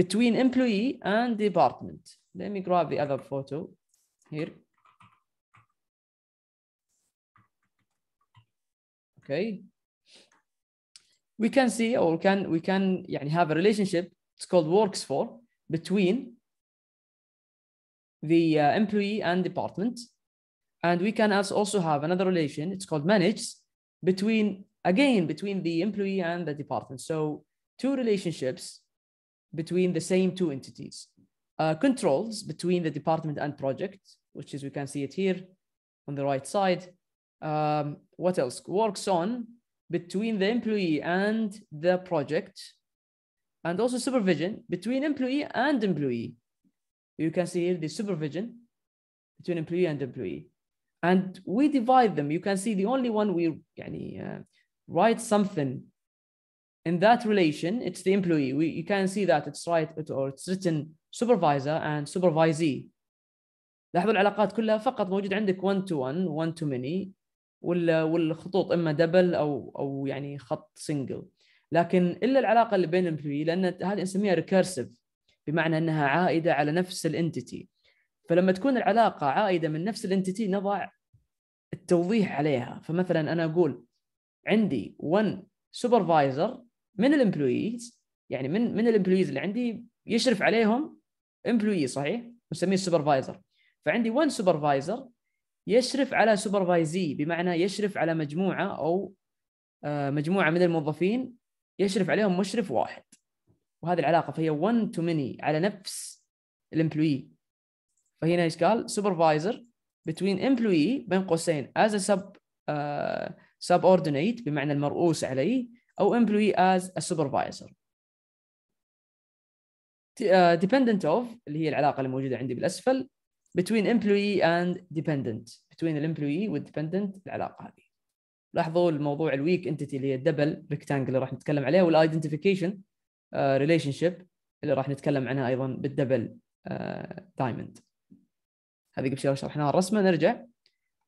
between employee and department let me grab the other photo here okay we can see or we can we can يعني have a relationship it's called works for between the uh, employee and department. And we can also have another relation, it's called manage, between, again, between the employee and the department. So two relationships between the same two entities. Uh, controls between the department and project, which is, we can see it here on the right side. Um, what else? Works on between the employee and the project, and also supervision between employee and employee. You can see here the supervision between employee and employee. And we divide them. You can see the only one we يعني, uh, write something in that relation, it's the employee. We, you can see that it's right or it's written supervisor and supervisee. لاحظوا العلاقات كلها فقط موجود عندك 1 to 1 1 to many ولا والخطوط اما دبل او او يعني خط single. لكن الا العلاقة اللي بين employee لان هذه نسميها recursive. بمعنى انها عائده على نفس الانتيتي فلما تكون العلاقه عائده من نفس الانتيتي نضع التوضيح عليها فمثلا انا اقول عندي 1 سوبرفايزر من الامبلويز يعني من من الامبلويز اللي عندي يشرف عليهم امبلوي صحيح نسميه سوبرفايزر فعندي 1 سوبرفايزر يشرف على سوبرفايزي بمعنى يشرف على مجموعه او آه، مجموعه من الموظفين يشرف عليهم مشرف واحد وهذه العلاقه فهي 1 تو ميني على نفس الامبلوي فهنا ايش قال سوبرفايزر بتوين امبلوي بين قوسين از سب سب اوردينيت بمعنى المرؤوس عليه او امبلوي از سوبرفايزر dependent of اللي هي العلاقه اللي موجوده عندي بالاسفل بين employee اند dependent بين الامبلوي والديبندنت العلاقه هذه لاحظوا الموضوع الويك انتيتي اللي هي الدبل ريكتانجل اللي راح نتكلم عليها والايدنتيفيكيشن ريليشن آه، شيب اللي راح نتكلم عنها ايضا بالدبل دايموند آه، هذه قبل شوي شرحناها الرسمه نرجع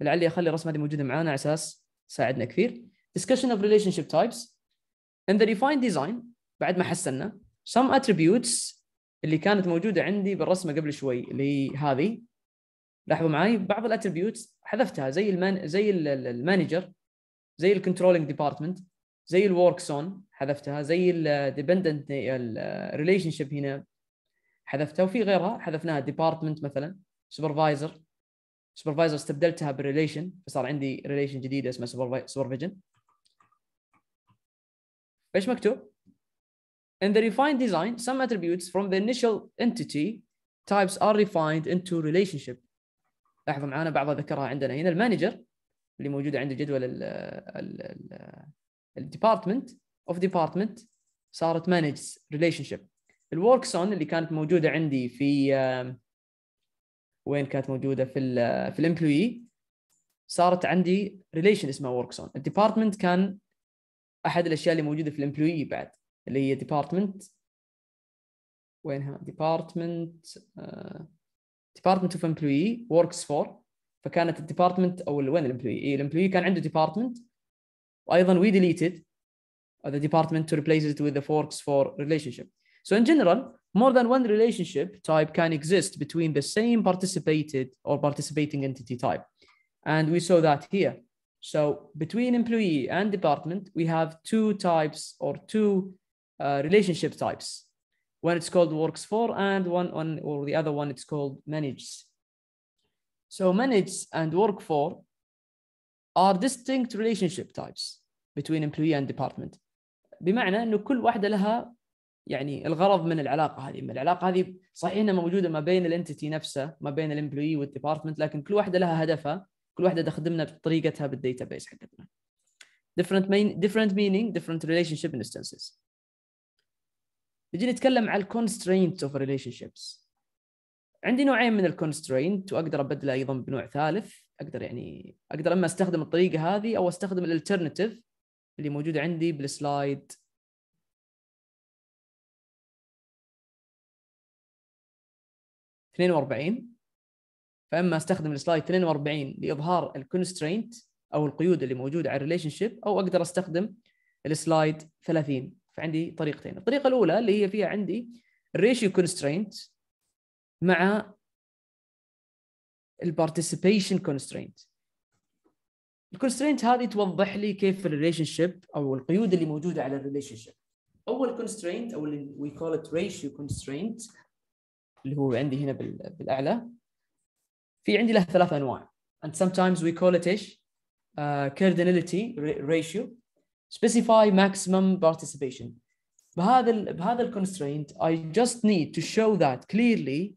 لعلي اخلي الرسمه هذه موجوده معانا على اساس تساعدنا كثير discussion of relationship types in the refined design بعد ما حسنا some attributes اللي كانت موجوده عندي بالرسمه قبل شوي اللي هي هذه لاحظوا معي بعض الاتربيوتس حذفتها زي المان زي المانجر زي الكنترولينج ديبارتمنت زي الورك زون حذفتها زي الديبندنت الريليشن شيب هنا حذفتها وفي غيرها حذفناها ديبارتمنت مثلا سوبرفايزر سوبرفايزر استبدلتها بريليشن فصار عندي ريليشن جديده اسمها سوبرفيجن ايش مكتوب؟ In the refined design, some attributes from the initial entity types are refined into relationship. لاحظوا معانا بعضها ذكرها عندنا هنا المانجر اللي موجوده عند الجدول ال ال الديبارتمنت اوف ديبارتمنت صارت مانج ريليشن شيب الورك زون اللي كانت موجوده عندي في وين كانت موجوده في الـ آه، في الامبلوي صارت عندي ريليشن اسمها ورك زون الديبارتمنت كان احد الاشياء اللي موجوده في الامبلوي بعد اللي هي ديبارتمنت وينها ديبارتمنت ديبارتمنت اوف امبلوي وركس فور فكانت الديبارتمنت او وين الامبلوي الامبلوي كان عنده ديبارتمنت وايضا we deleted the department to replace it with the forks for relationship so in general more than one relationship type can exist between the same participated or participating entity type and we saw that here so between employee and department we have two types or two uh, relationship types one it's called works for and one on or the other one it's called manages so manage and work for are distinct relationship types between employee and department بمعنى انه كل واحده لها يعني الغرض من العلاقه هذه، من العلاقه هذه صحيح انها موجوده ما بين الانتيتي نفسه، ما بين الامبلوي والديبارتمنت، لكن كل واحده لها هدفها، كل واحده تخدمنا بطريقتها بالديتا بيس حقتنا. different mean different meaning different relationship instances. نجي نتكلم على الكونسترينت اوف ريليشن شيبس. عندي نوعين من الكونسترينت واقدر ابدله ايضا بنوع ثالث اقدر يعني اقدر اما استخدم الطريقه هذه او استخدم الالترناتيف اللي موجوده عندي بالسلايد اثنين واربعين فاما استخدم السلايد 42 لاظهار الكونسترينت او القيود اللي موجوده على الريليشن شيب او اقدر استخدم السلايد 30 فعندي طريقتين الطريقه الاولى اللي هي فيها عندي الريشيو كونسترينت مع البارتيسيبيشن كونسترينت الكونسترينت هذه توضح لي كيف الريليشن شيب او القيود اللي موجوده على الريليشن شيب اول كونسترينت او اللي وي كول ات ريشيو كونسترينت اللي هو عندي هنا بالاعلى في عندي له ثلاث انواع and sometimes we call it ايش uh, cardinality ratio specify maximum participation بهذا ال بهذا الكونسترينت I just need to show that clearly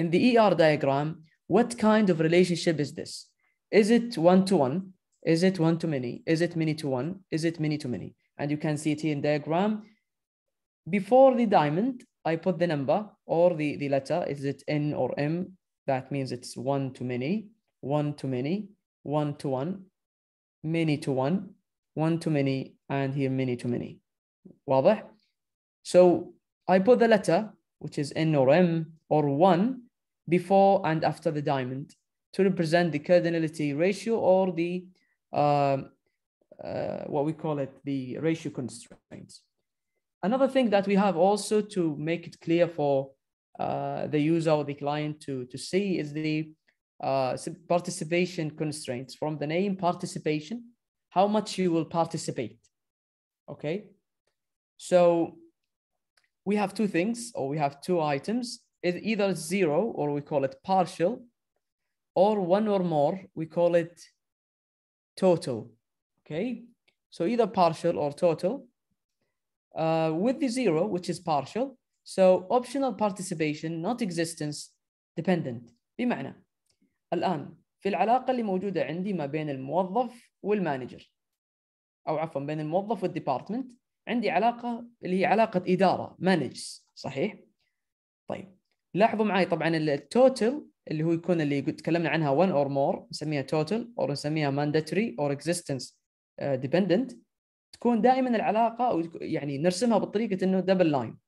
in the ER diagram what kind of relationship is this? Is it one to one? Is it one to many? Is it many to one? Is it many to many? And you can see it here in diagram. Before the diamond, I put the number or the, the letter. Is it N or M? That means it's one to many, one to many, one to one, many to one, one to many, and here many to many. واضح? So I put the letter, which is N or M or one, before and after the diamond to represent the cardinality ratio or the uh, uh, what we call it the ratio constraints. Another thing that we have also to make it clear for uh, the user or the client to, to see is the uh, participation constraints from the name participation, how much you will participate. Okay, so we have two things or we have two items is either zero, or we call it partial, or one or more, we call it total, okay? So either partial or total. Uh, with the zero, which is partial, so optional participation not existence dependent بمعنى الآن في العلاقة اللي موجودة عندي ما بين الموظف والمانجر أو عفوا بين الموظف والديبارتمنت عندي علاقة اللي هي علاقة إدارة مانجز صحيح؟ طيب لاحظوا معي طبعا التوتل اللي هو يكون اللي تكلمنا عنها 1 اور مور نسميها توتل او نسميها مانداتري اور اكزيستنس ديبندنت تكون دائما العلاقه أو يعني نرسمها بطريقه انه دبل لاين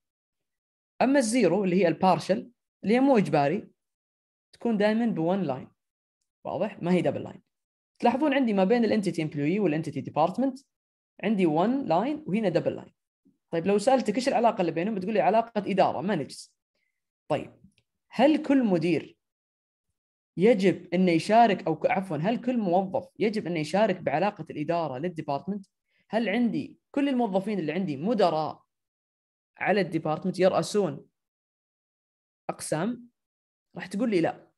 اما الزيرو اللي هي البارشل اللي هي مو اجباري تكون دائما بون لاين واضح ما هي دبل لاين تلاحظون عندي ما بين الانتيتي امبلوي والانتيتي ديبارتمنت عندي 1 لاين وهنا دبل لاين طيب لو سالتك ايش العلاقه اللي بينهم بتقول لي علاقه اداره مانجز طيب هل كل مدير يجب انه يشارك او عفوا هل كل موظف يجب انه يشارك بعلاقه الاداره للديبارتمنت؟ هل عندي كل الموظفين اللي عندي مدراء على الديبارتمنت يرأسون اقسام؟ راح تقول لي لا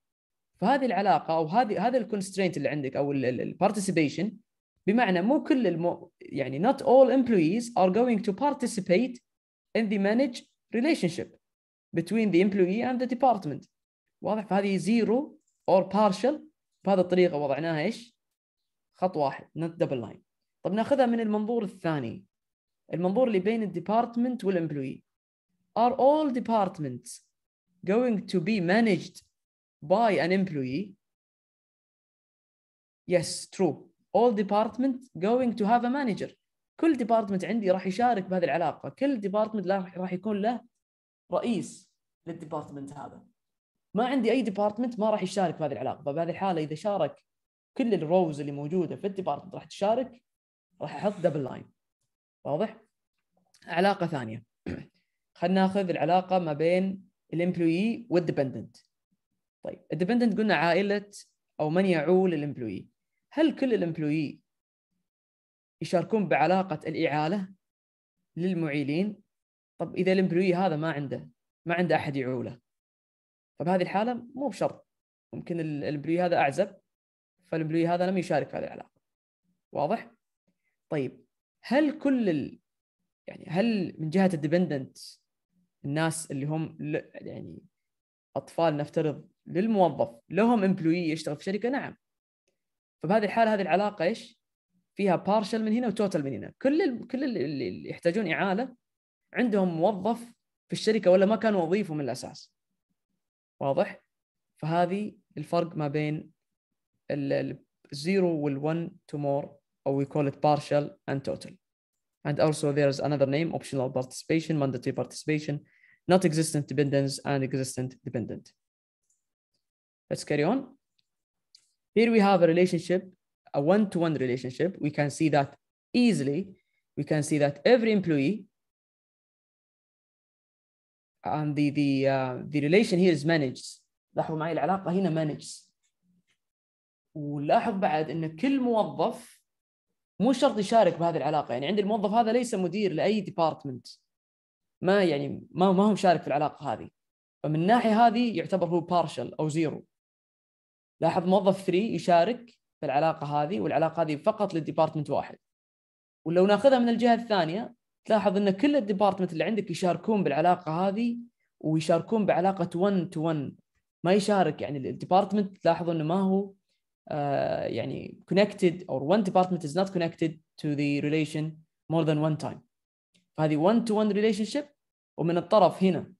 فهذه العلاقه او هذه هذا الكونسترينت اللي عندك او البارتيسيبيشن بمعنى مو كل المو يعني not all employees are going to participate in the manage relationship between the employee and the department واضح فهذه zero or partial بهذه الطريقه وضعناها ايش؟ خط واحد نوت دبل لاين طب ناخذها من المنظور الثاني المنظور اللي بين الديبارتمنت والامبلوي are all departments going to be managed by an employee yes true all department going to have a manager كل ديبارتمنت عندي راح يشارك بهذه العلاقه كل ديبارتمنت راح يكون له رئيس للديبارتمنت هذا ما عندي اي ديبارتمنت ما راح يشارك بهذه العلاقه فبهذه الحاله اذا شارك كل الروز اللي موجوده في الديبارتمنت راح تشارك راح احط دبل لاين واضح علاقه ثانيه خلينا ناخذ العلاقه ما بين الامبلوي والديبندنت طيب الديبندنت قلنا عائله او من يعول الامبلوي هل كل الامبلوي يشاركون بعلاقه الاعاله للمعيلين طب اذا الامبلوي هذا ما عنده ما عنده احد يعوله فبهذه الحاله مو بشرط ممكن الامبلوي هذا اعزب فالامبلوي هذا لم يشارك في هذه العلاقه واضح؟ طيب هل كل ال... يعني هل من جهه الديبندنت الناس اللي هم ل... يعني اطفال نفترض للموظف لهم امبلوي يشتغل في شركه نعم فبهذه الحاله هذه العلاقه ايش؟ فيها بارشل من هنا وتوتال من هنا كل ال... كل اللي يحتاجون اعاله عندهم موظف في الشركه ولا ما كان وظيفه من الاساس واضح فهذه الفرق ما بين الزيرو وال1 تو مور او we call it partial and total and also there is another name optional participation mandatory participation not existent dependence and existent dependent let's carry on here we have a relationship a one-to-one -one relationship we can see that easily we can see that every employee and the the uh, the relation here is managed لاحظوا معي العلاقه هنا managed ولاحظ بعد ان كل موظف مو شرط يشارك بهذه العلاقه يعني عندي الموظف هذا ليس مدير لاي ديبارتمنت ما يعني ما ما هو مشارك في العلاقه هذه فمن الناحيه هذه يعتبر هو بارشل او زيرو لاحظ موظف 3 يشارك في العلاقه هذه والعلاقه هذه فقط للديبارتمنت واحد ولو ناخذها من الجهه الثانيه تلاحظ ان كل الديبارتمنت اللي عندك يشاركون بالعلاقه هذه ويشاركون بعلاقه 1 تو 1 ما يشارك يعني الديبارتمنت تلاحظ انه ما هو آه، يعني connected or one department is not connected to the relation more than one time فهذه تو 1 ريليشن relationship ومن الطرف هنا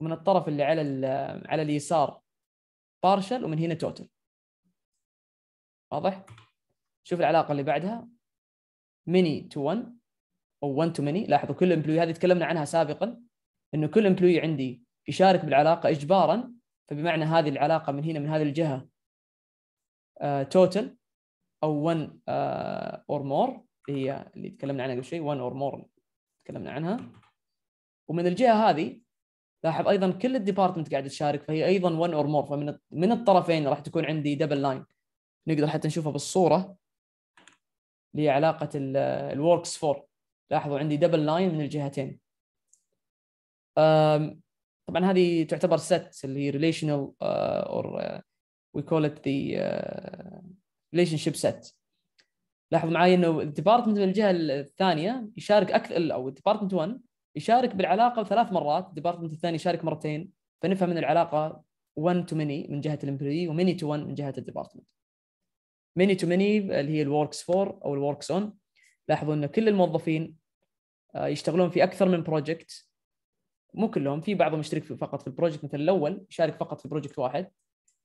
ومن الطرف اللي على آه، على اليسار partial ومن هنا total واضح؟ شوف العلاقة اللي بعدها many to one او 1 تو ماني لاحظوا كل امبلوي هذه تكلمنا عنها سابقا انه كل امبلوي عندي يشارك بالعلاقه اجبارا فبمعنى هذه العلاقه من هنا من هذه الجهه توتال آه، uh, او 1 اور مور هي اللي تكلمنا عنها قبل شوي 1 اور مور تكلمنا عنها ومن الجهه هذه لاحظ ايضا كل الديبارتمنت قاعده تشارك فهي ايضا 1 اور مور فمن من الطرفين راح تكون عندي دبل لاين نقدر حتى نشوفها بالصوره اللي هي علاقه الوركس فور لاحظوا عندي دبل لاين من الجهتين طبعا هذه تعتبر ست اللي هي ريليشنال اور وي كول ات ذا ريليشن شيب ست لاحظوا معي انه الديبارتمنت من الجهه الثانيه يشارك اكثر او الديبارتمنت 1 يشارك بالعلاقه ثلاث مرات الديبارتمنت الثاني يشارك مرتين فنفهم ان العلاقه 1 تو ميني من جهه الامبلوي وميني تو 1 من جهه الديبارتمنت ميني تو ميني اللي هي الوركس فور او الوركس اون لاحظوا ان كل الموظفين آه، يشتغلون في اكثر من بروجكت مو كلهم في بعضهم يشترك فقط في البروجكت مثل الاول يشارك فقط في بروجكت واحد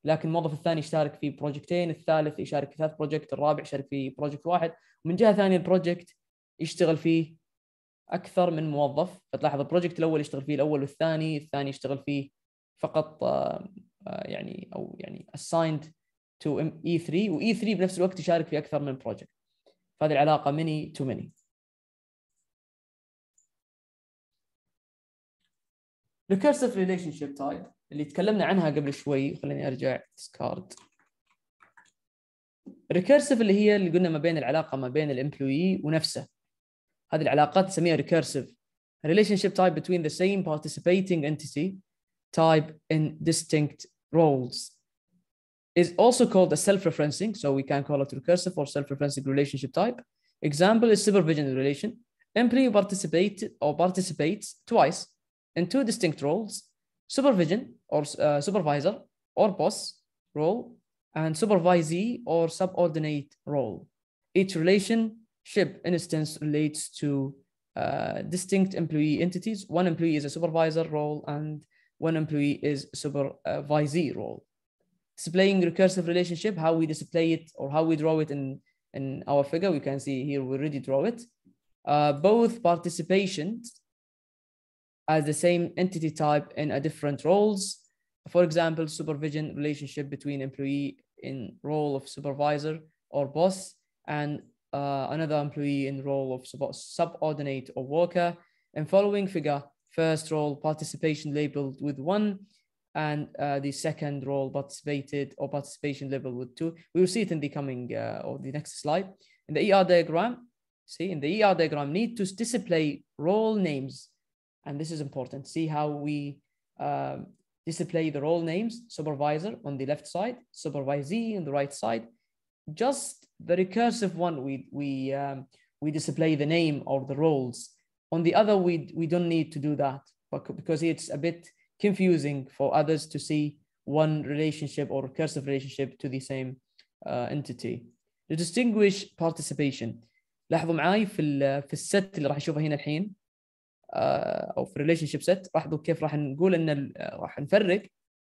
لكن الموظف الثاني يشارك في بروجكتين الثالث يشارك في ثلاث بروجكت الرابع يشارك في بروجكت واحد ومن جهه ثانيه البروجكت يشتغل فيه اكثر من موظف فتلاحظ البروجكت الاول يشتغل فيه الاول والثاني الثاني يشتغل فيه فقط آه، آه، يعني او يعني assigned to E3 و E3 بنفس الوقت يشارك في اكثر من بروجكت فهذه العلاقه many to many recursive relationship type اللي تكلمنا عنها قبل شوي خليني ارجع discard recursive اللي هي اللي قلنا ما بين العلاقه ما بين الامبلوي ونفسه هذه العلاقات نسميها recursive relationship type between the same participating entity type in distinct roles is also called a self-referencing so we can call it recursive or self-referencing relationship type example is supervision relation employee participate or participates twice in two distinct roles supervision or uh, supervisor or boss role and supervisee or subordinate role. Each relationship instance relates to uh, distinct employee entities. One employee is a supervisor role and one employee is supervisee role. Displaying recursive relationship, how we display it or how we draw it in, in our figure, we can see here, we already draw it. Uh, both participations as the same entity type in a different roles. For example, supervision relationship between employee in role of supervisor or boss and uh, another employee in role of sub subordinate or worker. And following figure, first role participation labeled with one and uh, the second role participated or participation level with two. We will see it in the coming uh, or the next slide. In the ER diagram, see in the ER diagram, need to display role names and this is important. See how we um, display the role names, supervisor on the left side, supervisee on the right side. Just the recursive one, we, we, um, we display the name or the roles. On the other, we, we don't need to do that because it's a bit confusing for others to see one relationship or recursive relationship to the same uh, entity. To distinguish participation. لاحظوا معي في ال في الست اللي راح يشوفها هنا الحين آه، او في ريليشن شيب ست راح كيف راح نقول ان آه، راح نفرق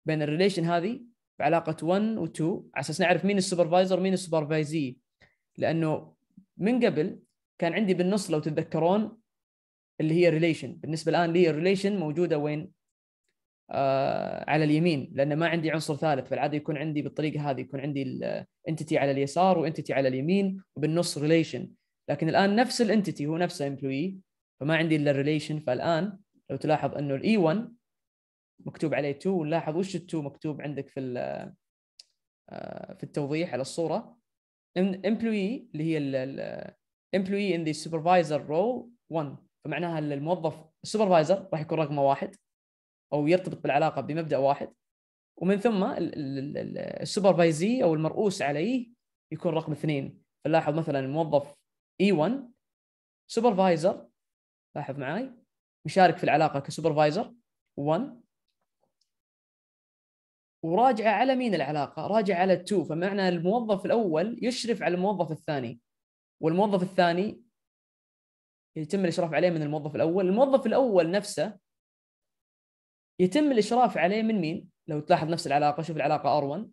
بين الريليشن هذه بعلاقه 1 و2 على اساس نعرف مين السوبرفايزر ومين السوبرفايزي لانه من قبل كان عندي بالنص لو تتذكرون اللي هي ريليشن بالنسبه الان لي الريليشن موجوده وين آه على اليمين لان ما عندي عنصر ثالث فالعاده يكون عندي بالطريقه هذه يكون عندي الانتيتي آه، على اليسار وانتيتي على اليمين وبالنص ريليشن لكن الان نفس الانتيتي هو نفسه امبلوي فما عندي الا الريليشن فالان لو تلاحظ انه الاي 1 e مكتوب عليه 2 ولاحظ وش ال 2 مكتوب عندك في آه، في التوضيح على الصوره امبلوي اللي هي ال ان ذا سوبرفايزر supervisor 1 فمعناها الموظف السوبرفايزر راح يكون رقمه واحد او يرتبط بالعلاقه بمبدا واحد ومن ثم السوبرفايزي او المرؤوس عليه يكون رقم اثنين فلاحظ مثلا الموظف اي 1 سوبرفايزر لاحظ معي مشارك في العلاقه كسوبرفايزر 1 وراجعه على مين العلاقه؟ راجعه على 2 فمعنى الموظف الاول يشرف على الموظف الثاني والموظف الثاني يتم الاشراف عليه من الموظف الاول، الموظف الاول نفسه يتم الاشراف عليه من مين؟ لو تلاحظ نفس العلاقه شوف العلاقه ار1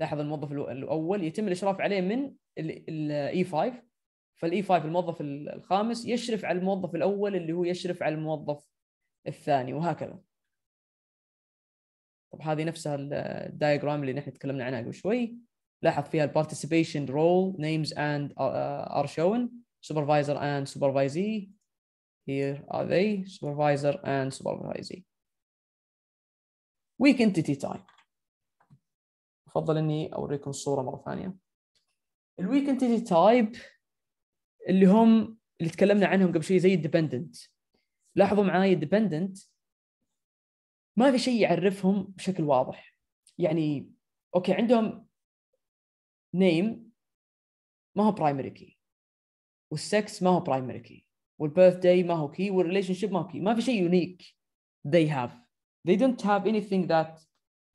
لاحظ الموظف الاول يتم الاشراف عليه من الاي 5 e فالاي 5 الموظف الخامس يشرف على الموظف الاول اللي هو يشرف على الموظف الثاني وهكذا طب هذه نفسها الدايجرام اللي نحن تكلمنا عنها قبل شوي لاحظ فيها البارتيسيبيشن رول نيمز اند ار شون supervisor and supervisee here are they supervisor and supervisee weak entity type افضل اني اوريكم الصوره مره ثانيه الويك انتيتي تايب اللي هم اللي تكلمنا عنهم قبل شوي زي الديبندنت لاحظوا معاي الديبندنت ما في شيء يعرفهم بشكل واضح يعني اوكي عندهم نيم ما هو برايمري كي والسكس ما هو برايمري كي والبيرث داي ما هو كي والريليشن شيب ما هو كي ما في شيء يونيك they have they don't have anything that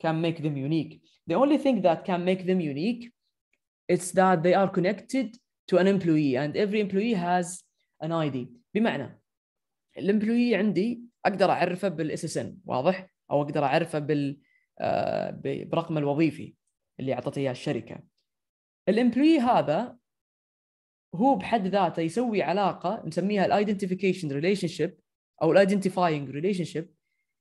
can make them unique the only thing that can make them unique it's that they are connected to an employee and every employee has an ID بمعنى الامبلوي عندي اقدر اعرفه بالاس اس ان واضح او اقدر اعرفه بال آه، برقم الوظيفي اللي اعطته اياه الشركه الامبلوي هذا هو بحد ذاته يسوي علاقه نسميها الايدنتيفيكيشن ريليشن شيب او الايدنتيفاينج ريليشن شيب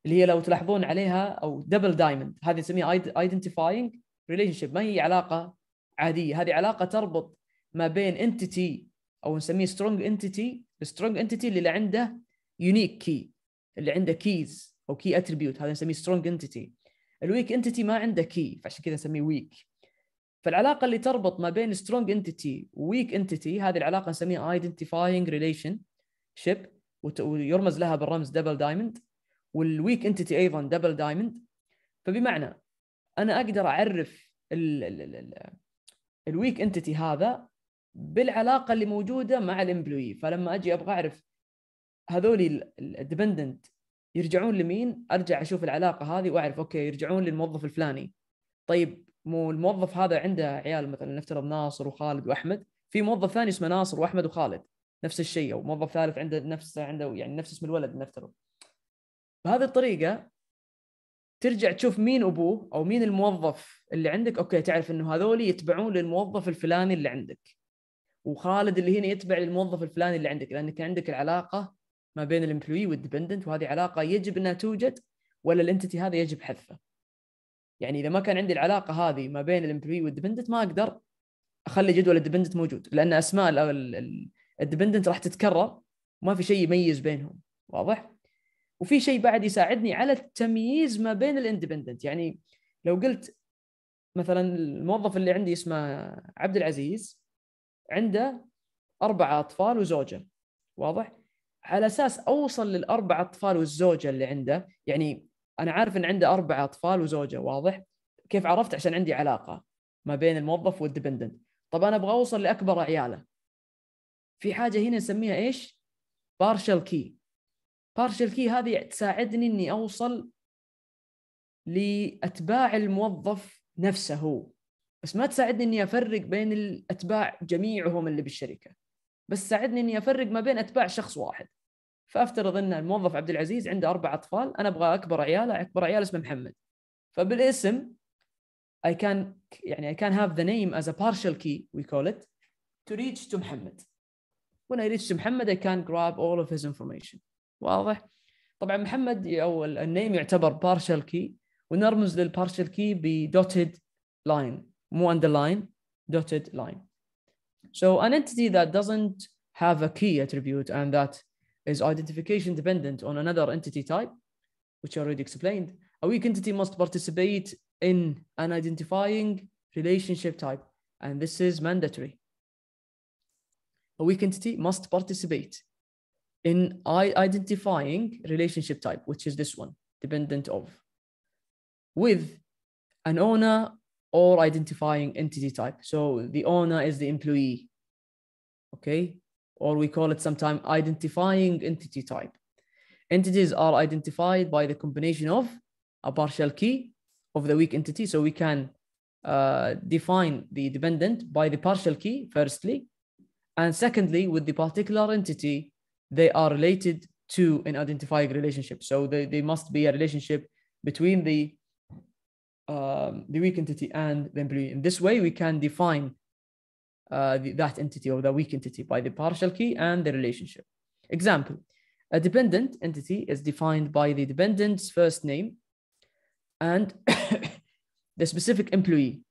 اللي هي لو تلاحظون عليها او دبل دايموند هذه نسميها ايدنتيفاينج ريليشن شيب ما هي علاقه عاديه هذه علاقه تربط ما بين انتيتي او نسميه سترونج انتيتي السترونج انتيتي اللي عنده يونيك كي اللي عنده كيز او كي اتريبيوت هذا نسميه سترونج انتيتي الويك انتيتي ما عنده كي فعشان كذا نسميه ويك فالعلاقه اللي تربط ما بين سترونج انتيتي وويك انتيتي هذه العلاقه نسميها ايدنتيفاينج ريليشن شيب ويرمز لها بالرمز دبل دايموند والويك انتيتي ايضا دبل دايموند فبمعنى انا اقدر اعرف الويك انتيتي هذا بالعلاقه اللي موجوده مع الامبلوي فلما اجي ابغى اعرف هذول الديبندنت يرجعون لمين ارجع اشوف العلاقه هذه واعرف اوكي يرجعون للموظف الفلاني طيب مو الموظف هذا عنده عيال مثلا نفترض ناصر وخالد واحمد في موظف ثاني اسمه ناصر واحمد وخالد نفس الشيء او موظف ثالث عنده نفس عنده يعني نفس اسم الولد نفترض بهذه الطريقه ترجع تشوف مين ابوه او مين الموظف اللي عندك اوكي تعرف انه هذول يتبعون للموظف الفلاني اللي عندك وخالد اللي هنا يتبع للموظف الفلاني اللي عندك لانك عندك العلاقه ما بين الامبلوي والديبندنت وهذه علاقه يجب انها توجد ولا الانتيتي هذا يجب حذفه. يعني اذا ما كان عندي العلاقه هذه ما بين الامبلوي والديبندنت ما اقدر اخلي جدول الديبندنت موجود لان اسماء الديبندنت راح تتكرر وما في شيء يميز بينهم واضح؟ وفي شيء بعد يساعدني على التمييز ما بين الاندبندنت يعني لو قلت مثلا الموظف اللي عندي اسمه عبد العزيز عنده أربعة أطفال وزوجة واضح؟ على أساس أوصل للأربع أطفال والزوجة اللي عنده يعني أنا عارف أن عنده أربع أطفال وزوجة واضح؟ كيف عرفت عشان عندي علاقة ما بين الموظف والديبندنت طب أنا أبغى أوصل لأكبر عياله في حاجة هنا نسميها إيش؟ بارشل كي بارشل كي هذه تساعدني أني أوصل لأتباع الموظف نفسه هو بس ما تساعدني اني افرق بين الاتباع جميعهم اللي بالشركه بس ساعدني اني افرق ما بين اتباع شخص واحد فافترض ان الموظف عبد العزيز عنده اربع اطفال انا ابغى اكبر عياله اكبر عيال اسمه محمد فبالاسم I can يعني I can have the name as a partial key we call it to reach to محمد. When I reach to محمد I can grab all of his information. واضح؟ طبعا محمد او النيم يعتبر partial key ونرمز للبارشل كي بدوتد لاين underline, dotted line. So an entity that doesn't have a key attribute and that is identification dependent on another entity type, which I already explained, a weak entity must participate in an identifying relationship type, and this is mandatory. A weak entity must participate in identifying relationship type, which is this one, dependent of, with an owner or identifying entity type. So the owner is the employee, okay? Or we call it sometimes identifying entity type. Entities are identified by the combination of a partial key of the weak entity. So we can uh, define the dependent by the partial key, firstly. And secondly, with the particular entity, they are related to an identifying relationship. So they, they must be a relationship between the um, the weak entity and the employee. In this way, we can define uh, the, that entity or the weak entity by the partial key and the relationship. Example, a dependent entity is defined by the dependent's first name and the specific employee.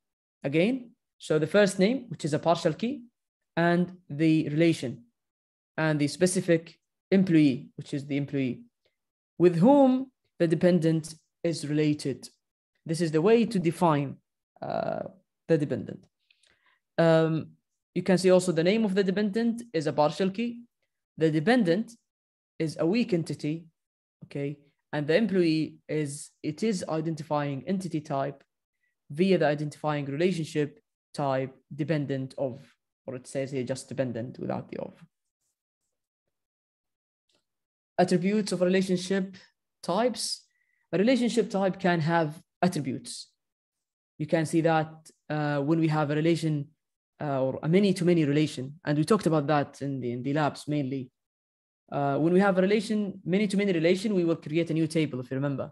Again, so the first name, which is a partial key, and the relation, and the specific employee, which is the employee, with whom the dependent is related. This is the way to define uh, the dependent. Um, you can see also the name of the dependent is a partial key. The dependent is a weak entity, okay? And the employee is, it is identifying entity type via the identifying relationship type dependent of, or it says here just dependent without the of. Attributes of relationship types. A relationship type can have attributes. You can see that uh, when we have a relation uh, or a many-to-many relation, and we talked about that in the, in the labs mainly. Uh, when we have a relation, many-to-many relation, we will create a new table, if you remember.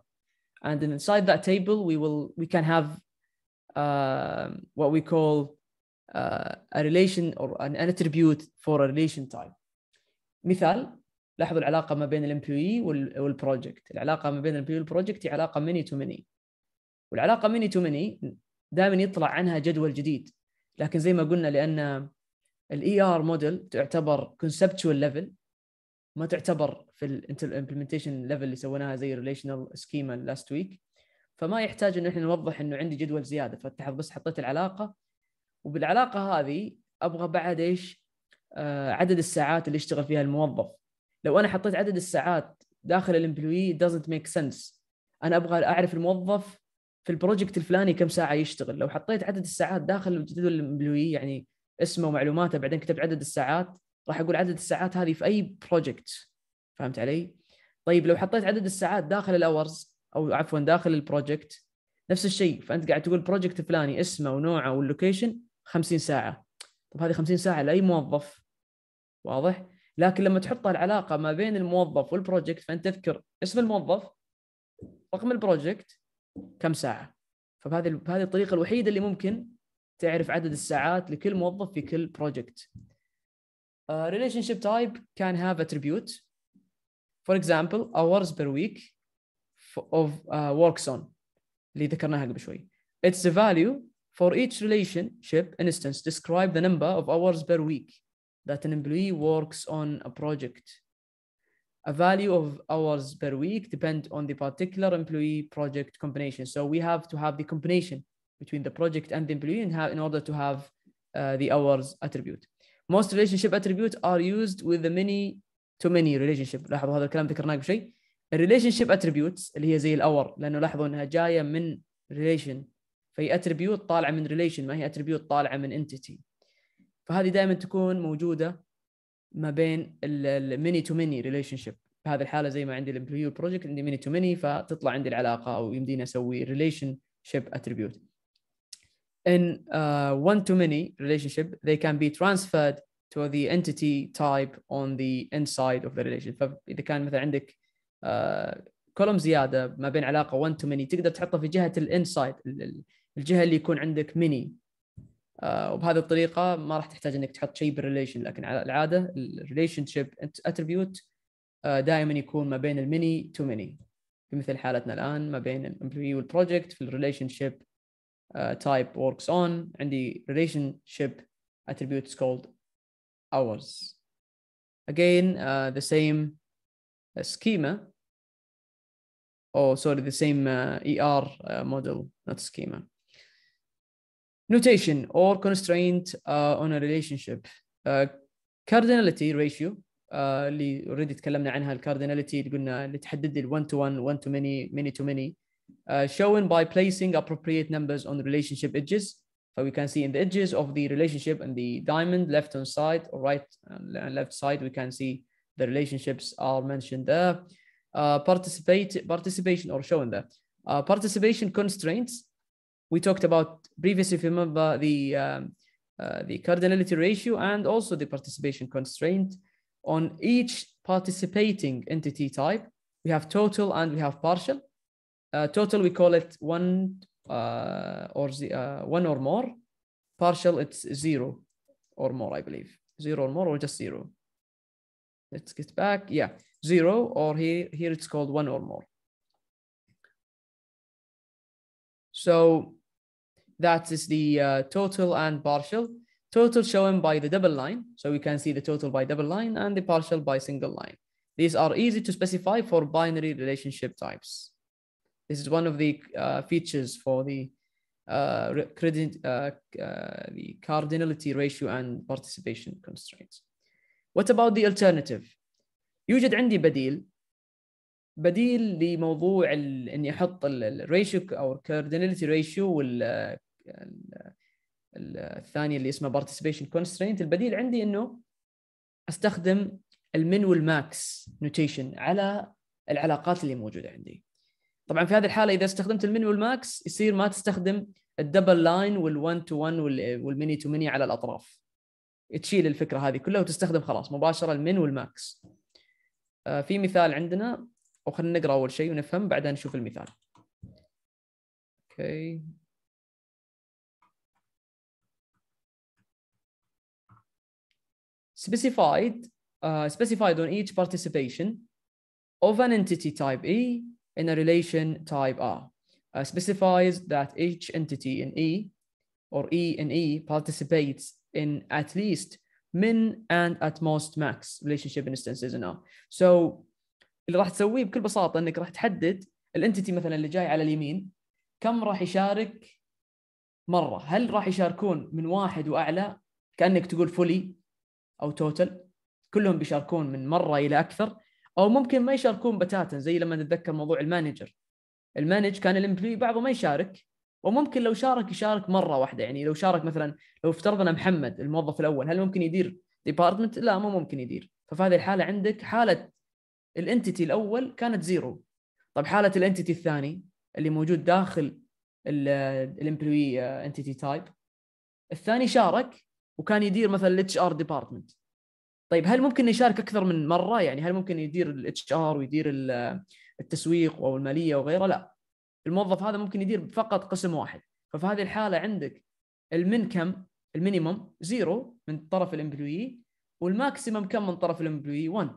And then inside that table, we will we can have um, what we call uh, a relation or an, an attribute for a relation type. مثال لاحظوا العلاقة ما بين الام والبروجكت العلاقة ما بين الام والبروجكت هي علاقة many-to-many. والعلاقه مني تو مني دائما يطلع عنها جدول جديد لكن زي ما قلنا لان الاي ار موديل تعتبر كونسبتشوال ليفل ما تعتبر في الامبلمنتيشن ليفل اللي سويناها زي ريليشنال سكيما لاست ويك فما يحتاج انه احنا نوضح انه عندي جدول زياده فتحت بس حطيت العلاقه وبالعلاقه هذه ابغى بعد ايش آه عدد الساعات اللي يشتغل فيها الموظف لو انا حطيت عدد الساعات داخل الامبلوي doesn't make sense انا ابغى اعرف الموظف في البروجكت الفلاني كم ساعه يشتغل لو حطيت عدد الساعات داخل الجدول الامبلوي يعني اسمه ومعلوماته بعدين كتبت عدد الساعات راح اقول عدد الساعات هذه في اي بروجكت فهمت علي طيب لو حطيت عدد الساعات داخل الاورز او عفوا داخل البروجكت نفس الشيء فانت قاعد تقول بروجكت فلاني اسمه ونوعه واللوكيشن 50 ساعه طب هذه 50 ساعه لاي موظف واضح لكن لما تحط العلاقه ما بين الموظف والبروجكت فانت تذكر اسم الموظف رقم البروجكت كم ساعه فبهذه بهذه الطريقه الوحيده اللي ممكن تعرف عدد الساعات لكل موظف في كل بروجكت relationship type can have attribute for example hours per week of uh, work zone اللي ذكرناها قبل شوي its a value for each relationship instance describe the number of hours per week that an employee works on a project a value of hours per week depend on the particular employee project combination. So we have to have the combination between the project and the employee in, in order to have uh, the hours attribute. Most relationship attributes are used with the many to many relationship. لاحظوا هذا الكلام ذكرناه قبل شيء. الريليشن اتريبيوتس اللي هي زي الاور لانه لاحظوا انها جايه من relation. فهي attribute طالعه من relation ما هي attribute طالعه من entity. فهذه دائما تكون موجوده ما بين الميني تو ميني ريليشن شيب بهذه الحاله زي ما عندي الامبلوي بروجكت عندي ميني تو ميني فتطلع عندي العلاقه او يمديني اسوي ريليشن شيب اتريبيوت in uh, one-to-many relationship, they can be transferred to the entity type on the inside of the relation. فإذا كان مثلا عندك كولوم uh, زيادة ما بين علاقة one-to-many تقدر تحطها في جهة الانسايد الجهة اللي يكون عندك ميني آه، وبهذه الطريقه ما راح تحتاج انك تحط شيء بالريليشن لكن على العاده الريليشن شيب اتربيوت دائما يكون ما بين الميني تو ميني في مثل حالتنا الان ما بين الامبلوي والبروجكت في الريليشن شيب تايب وركس اون عندي ريليشن شيب اتربيوت called hours again uh, the same uh, schema oh sorry the same uh, er model not schema notation or constraint uh, on a relationship uh, cardinality ratio uh, اللي اوريدي تكلمنا عنها الكارديناليتي اللي قلنا اللي تحدد لي 1 to 1 1 to many many to many uh, shown by placing appropriate numbers on relationship edges so we can see in the edges of the relationship and the diamond left hand side or right and left side we can see the relationships are mentioned there uh, participate participation or shown there uh, participation constraints we talked about previously, if you remember, the, um, uh, the cardinality ratio and also the participation constraint on each participating entity type. We have total and we have partial. Uh, total, we call it one uh, or the, uh, one or more. Partial, it's zero or more, I believe. Zero or more or just zero. Let's get back. Yeah, zero or here, here it's called one or more. So that is the uh, total and partial. Total shown by the double line. So we can see the total by double line and the partial by single line. These are easy to specify for binary relationship types. This is one of the uh, features for the, uh, uh, uh the cardinality ratio and participation constraints. What about the alternative? يوجد عندي بديل بديل لموضوع اني احط الريشيو او cardinality ratio وال الثانيه اللي اسمها participation constraint البديل عندي انه استخدم المن والماكس نوتيشن على العلاقات اللي موجوده عندي طبعا في هذه الحاله اذا استخدمت المن والماكس يصير ما تستخدم الدبل لاين وال1 تو 1 والميني تو ميني على الاطراف تشيل الفكره هذه كلها وتستخدم خلاص مباشره المن والماكس آه، في مثال عندنا وخلينا نقرا اول شيء ونفهم بعدين نشوف المثال اوكي specified, uh, specified on each participation of an entity type E in a relation type R. Uh, specifies that each entity in E or E in E participates in at least min and at most max relationship instances in R. So اللي راح تسويه بكل بساطة انك راح تحدد الانتيتي مثلا اللي جاي على اليمين كم راح يشارك مرة. هل راح يشاركون من واحد واعلى كانك تقول fully. او توتل كلهم بيشاركون من مره الى اكثر او ممكن ما يشاركون بتاتا زي لما نتذكر موضوع المانجر المانج كان الامبلوي بعضه ما يشارك وممكن لو شارك يشارك مره واحده يعني لو شارك مثلا لو افترضنا محمد الموظف الاول هل ممكن يدير ديبارتمنت؟ لا مو ممكن يدير ففي هذه الحاله عندك حاله الانتيتي الاول كانت زيرو طب حاله الانتيتي الثاني اللي موجود داخل الامبلوي انتيتي تايب الثاني شارك وكان يدير مثلا الاتش ار ديبارتمنت طيب هل ممكن يشارك اكثر من مره يعني هل ممكن يدير الاتش ار ويدير التسويق او الماليه وغيره لا الموظف هذا ممكن يدير فقط قسم واحد ففي هذه الحاله عندك المنكم المينيمم زيرو من طرف الامبلوي والماكسيمم كم من طرف الامبلوي 1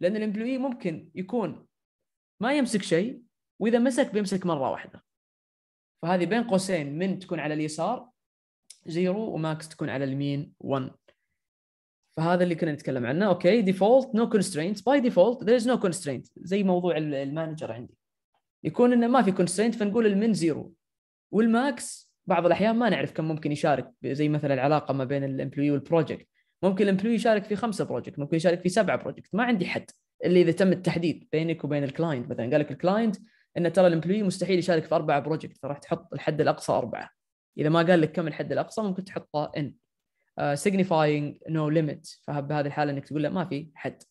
لان الامبلوي ممكن يكون ما يمسك شيء واذا مسك بيمسك مره واحده فهذه بين قوسين من تكون على اليسار زيرو وماكس تكون على المين 1 فهذا اللي كنا نتكلم عنه اوكي ديفولت نو كونسترينت باي ديفولت ذير از نو كونسترينت زي موضوع المانجر عندي يكون انه ما في كونسترينت فنقول المين زيرو والماكس بعض الاحيان ما نعرف كم ممكن يشارك زي مثلا العلاقه ما بين الامبلوي والبروجكت ممكن الامبلوي يشارك في خمسه بروجكت ممكن يشارك في سبعه بروجكت ما عندي حد اللي اذا تم التحديد بينك وبين الكلاينت مثلا قال لك الكلاينت ان ترى الامبلوي مستحيل يشارك في اربعه بروجكت فراح تحط الحد الاقصى اربعه اذا ما قال لك كم الحد الاقصى ممكن تحطه ان سيجنيفاينج نو ليميت فبهذه الحاله انك تقول له ما في حد uh,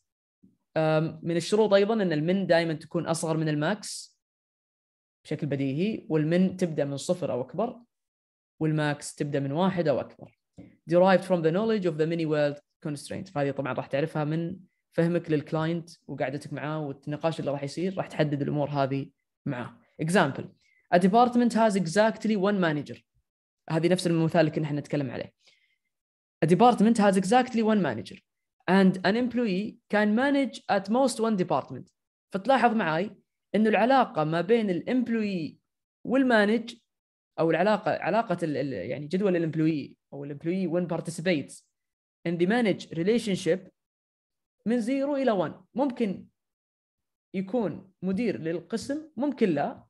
من الشروط ايضا ان المن دائما تكون اصغر من الماكس بشكل بديهي والمن تبدا من صفر او اكبر والماكس تبدا من واحد او اكبر derived from the knowledge of the many world constraint فهذه طبعا راح تعرفها من فهمك للكلاينت وقعدتك معاه والنقاش اللي راح يصير راح تحدد الامور هذه معاه example a department has exactly one manager هذه نفس المثال اللي كنا احنا نتكلم عليه A department has exactly one manager and an employee can manage at most one department فتلاحظ معي انه العلاقه ما بين الامبلوي والمانج او العلاقه علاقه الـ الـ يعني جدول الامبلوي او الامبلوي when participates in the manage relationship من زيرو الى 1 ممكن يكون مدير للقسم ممكن لا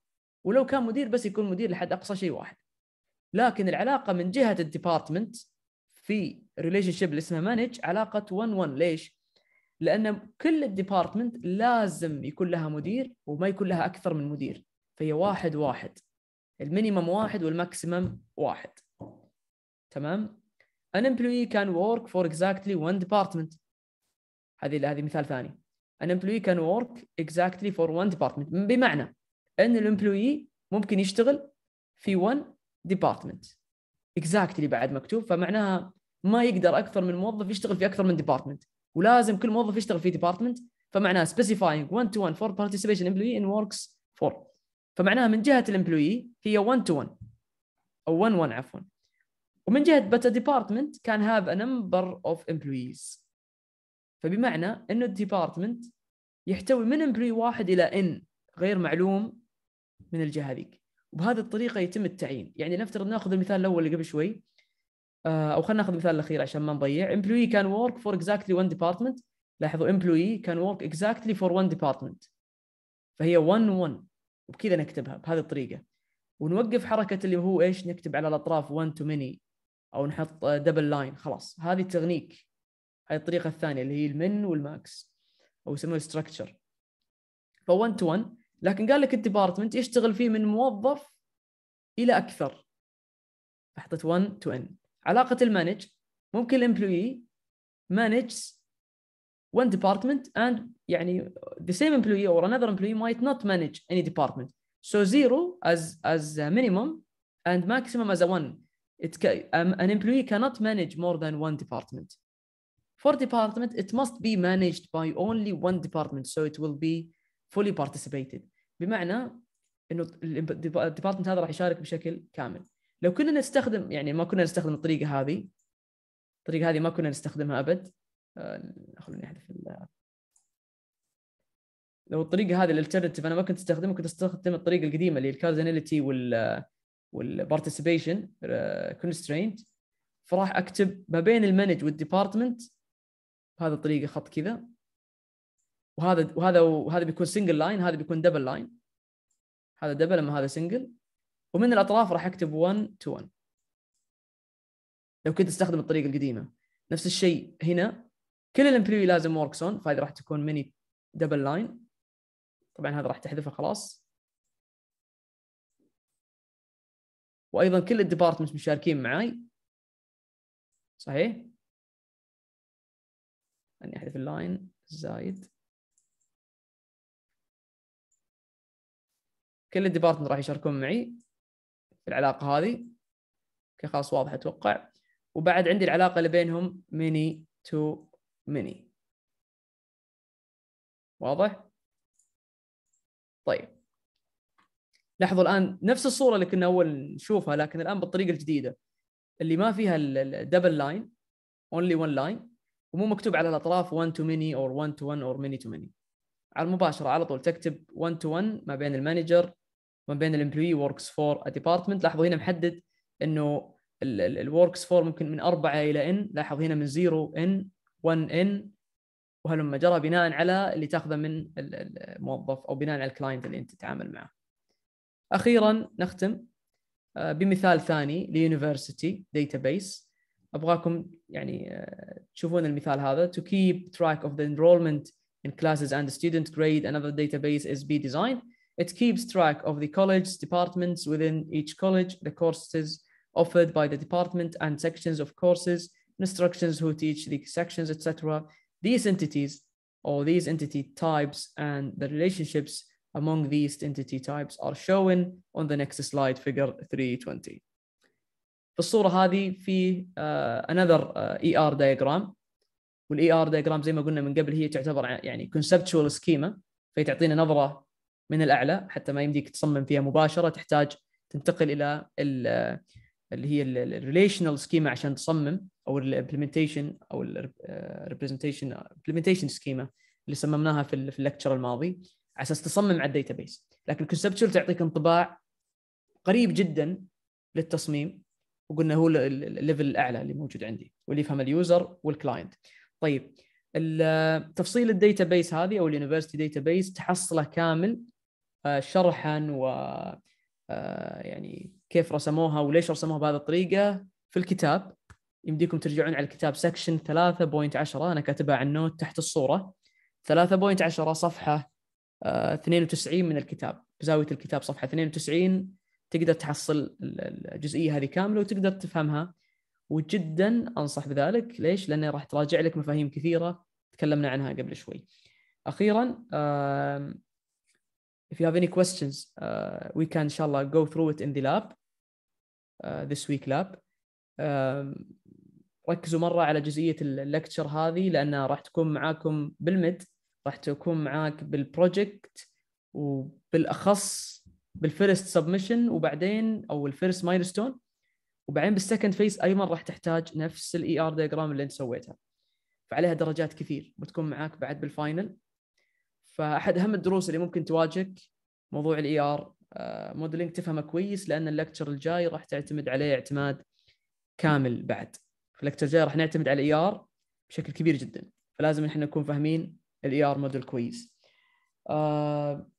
ولو كان مدير بس يكون مدير لحد اقصى شيء واحد لكن العلاقه من جهه الديبارتمنت في ريليشن شيب اللي اسمها مانج علاقه 1 1 ليش؟ لان كل الديبارتمنت لازم يكون لها مدير وما يكون لها اكثر من مدير فهي واحد واحد المينيمم واحد والماكسيمم واحد تمام an employee can work for exactly one department هذه هذه مثال ثاني an employee can work exactly for one department بمعنى ان الامبلويي ممكن يشتغل في 1 ديبارتمنت اكزاكتلي بعد مكتوب فمعناها ما يقدر اكثر من موظف يشتغل في اكثر من ديبارتمنت ولازم كل موظف يشتغل في ديبارتمنت فمعناها سبيسيفاينج 1 تو 1 فور بارتيسيبيشن امبلوي ان وركس فور فمعناها من جهه الامبلوي هي 1 تو 1 او 1 1 عفوا ومن جهه بتا ديبارتمنت كان هاف ا نمبر اوف امبلويز فبمعنى انه الديبارتمنت يحتوي من امبلوي واحد الى ان غير معلوم من الجهه ذيك وبهذه الطريقه يتم التعيين يعني نفترض ناخذ المثال الاول اللي قبل شوي آه، او خلينا ناخذ المثال الاخير عشان ما نضيع employee can work for exactly one department لاحظوا employee can work exactly for one department فهي 1 1 وبكذا نكتبها بهذه الطريقه ونوقف حركه اللي هو ايش نكتب على الاطراف 1 تو many او نحط دبل لاين خلاص هذه التغنيك هاي الطريقه الثانيه اللي هي المن والماكس او يسموها ستراكشر ف1 تو 1 لكن قال لك الديبارتمنت يشتغل فيه من موظف الى اكثر بحثت 1 تو ان علاقه المانج ممكن الامبلوي مانجز one department and يعني the same employee or another employee might not manage any department so zero as as a minimum and maximum as a one it ca- um, an employee cannot manage more than one department for department it must be managed by only one department so it will be fully participated بمعنى انه الديبارتمنت هذا راح يشارك بشكل كامل لو كنا نستخدم يعني ما كنا نستخدم الطريقه هذه الطريقه هذه ما كنا نستخدمها ابد آه، خلوني احذف لو الطريقه هذه الالترنتيف انا ما كنت استخدمها كنت استخدم الطريقه القديمه اللي الكارديناليتي وال والبارتيسيبيشن آه، كونسترينت فراح اكتب ما بين المانج والديبارتمنت بهذه الطريقه خط كذا وهذا وهذا وهذا بيكون سنجل لاين هذا بيكون دبل لاين هذا دبل اما هذا سنجل ومن الاطراف راح اكتب 1 تو 1 لو كنت استخدم الطريقه القديمه نفس الشيء هنا كل الامبلوي لازم وركس اون فهذه راح تكون ميني دبل لاين طبعا هذا راح تحذفه خلاص وايضا كل الديبارتمنت مشاركين معي صحيح؟ اني احذف اللاين زايد كل الديبارتمنت راح يشاركون معي في العلاقه هذه خلاص واضح اتوقع وبعد عندي العلاقه اللي بينهم ميني تو ميني واضح طيب لاحظوا الان نفس الصوره اللي كنا اول نشوفها لكن الان بالطريقه الجديده اللي ما فيها الدبل لاين اونلي وان لاين ومو مكتوب على الاطراف 1 تو ميني اور 1 تو 1 اور ميني تو ميني على المباشره على طول تكتب 1 تو 1 ما بين المانجر ما بين الامبلوي وركس فور ديبارتمنت لاحظوا هنا محدد انه الوركس فور ممكن من أربعة إلى إن لاحظ هنا من زيرو إن 1 إن وهلم جرى بناء على اللي تاخذه من الموظف أو بناء على الكلاينت اللي أنت تتعامل معه أخيرا نختم آه، بمثال ثاني ليونيفرسيتي بيس أبغاكم يعني آه، تشوفون المثال هذا to keep track of the enrollment in classes and the student grade another database is be designed It keeps track of the college departments within each college, the courses offered by the department and sections of courses, instructions who teach the sections, etc. These entities or these entity types and the relationships among these entity types are shown on the next slide, figure 320. في الصورة هذه في uh, another uh, ER diagram والاي ER diagram زي ما قلنا من قبل هي تعتبر يعني conceptual schema فهي تعطينا نظرة من الاعلى حتى ما يمديك تصمم فيها مباشره تحتاج تنتقل الى اللي هي الريليشنال سكيما عشان تصمم او الامبلمنتيشن او الريبرزنتيشن امبلمنتيشن سكيما اللي صممناها في اللكتشر الماضي على اساس تصمم على الداتا بيس لكن الكونسبتشوال تعطيك انطباع قريب جدا للتصميم وقلنا هو الليفل الاعلى اللي موجود عندي واللي يفهم اليوزر والكلاينت طيب تفصيل الداتا بيس هذه او اليونيفرستي داتا بيس تحصله كامل آه، شرحا و آه، يعني كيف رسموها وليش رسموها بهذه الطريقه في الكتاب يمديكم ترجعون على الكتاب سكشن 3.10 انا كاتبها على النوت تحت الصوره 3.10 صفحه 92 آه، من الكتاب بزاويه الكتاب صفحه 92 تقدر تحصل الجزئيه هذه كامله وتقدر تفهمها وجدا انصح بذلك ليش؟ لانه راح تراجع لك مفاهيم كثيره تكلمنا عنها قبل شوي. اخيرا if you have any questions, uh, we can, inshallah, go through it in the lab, uh, this week lab. Um, ركزوا مرة على جزئية اللكتشر هذه لأنها راح تكون معاكم بالمد راح تكون معاك بالبروجكت وبالأخص بالفيرست سبمشن وبعدين أو الفيرست مايلستون وبعدين بالسكند فيس أيضا راح تحتاج نفس الإي آر دياجرام اللي أنت سويتها فعليها درجات كثير بتكون معاك بعد بالفاينل فاحد اهم الدروس اللي ممكن تواجهك موضوع الاي ار آه، موديلنج تفهمه كويس لان اللكتشر الجاي راح تعتمد عليه اعتماد كامل بعد في اللكتشر الجاي راح نعتمد على الاي ار بشكل كبير جدا فلازم احنا نكون فاهمين الاي ار موديل كويس آه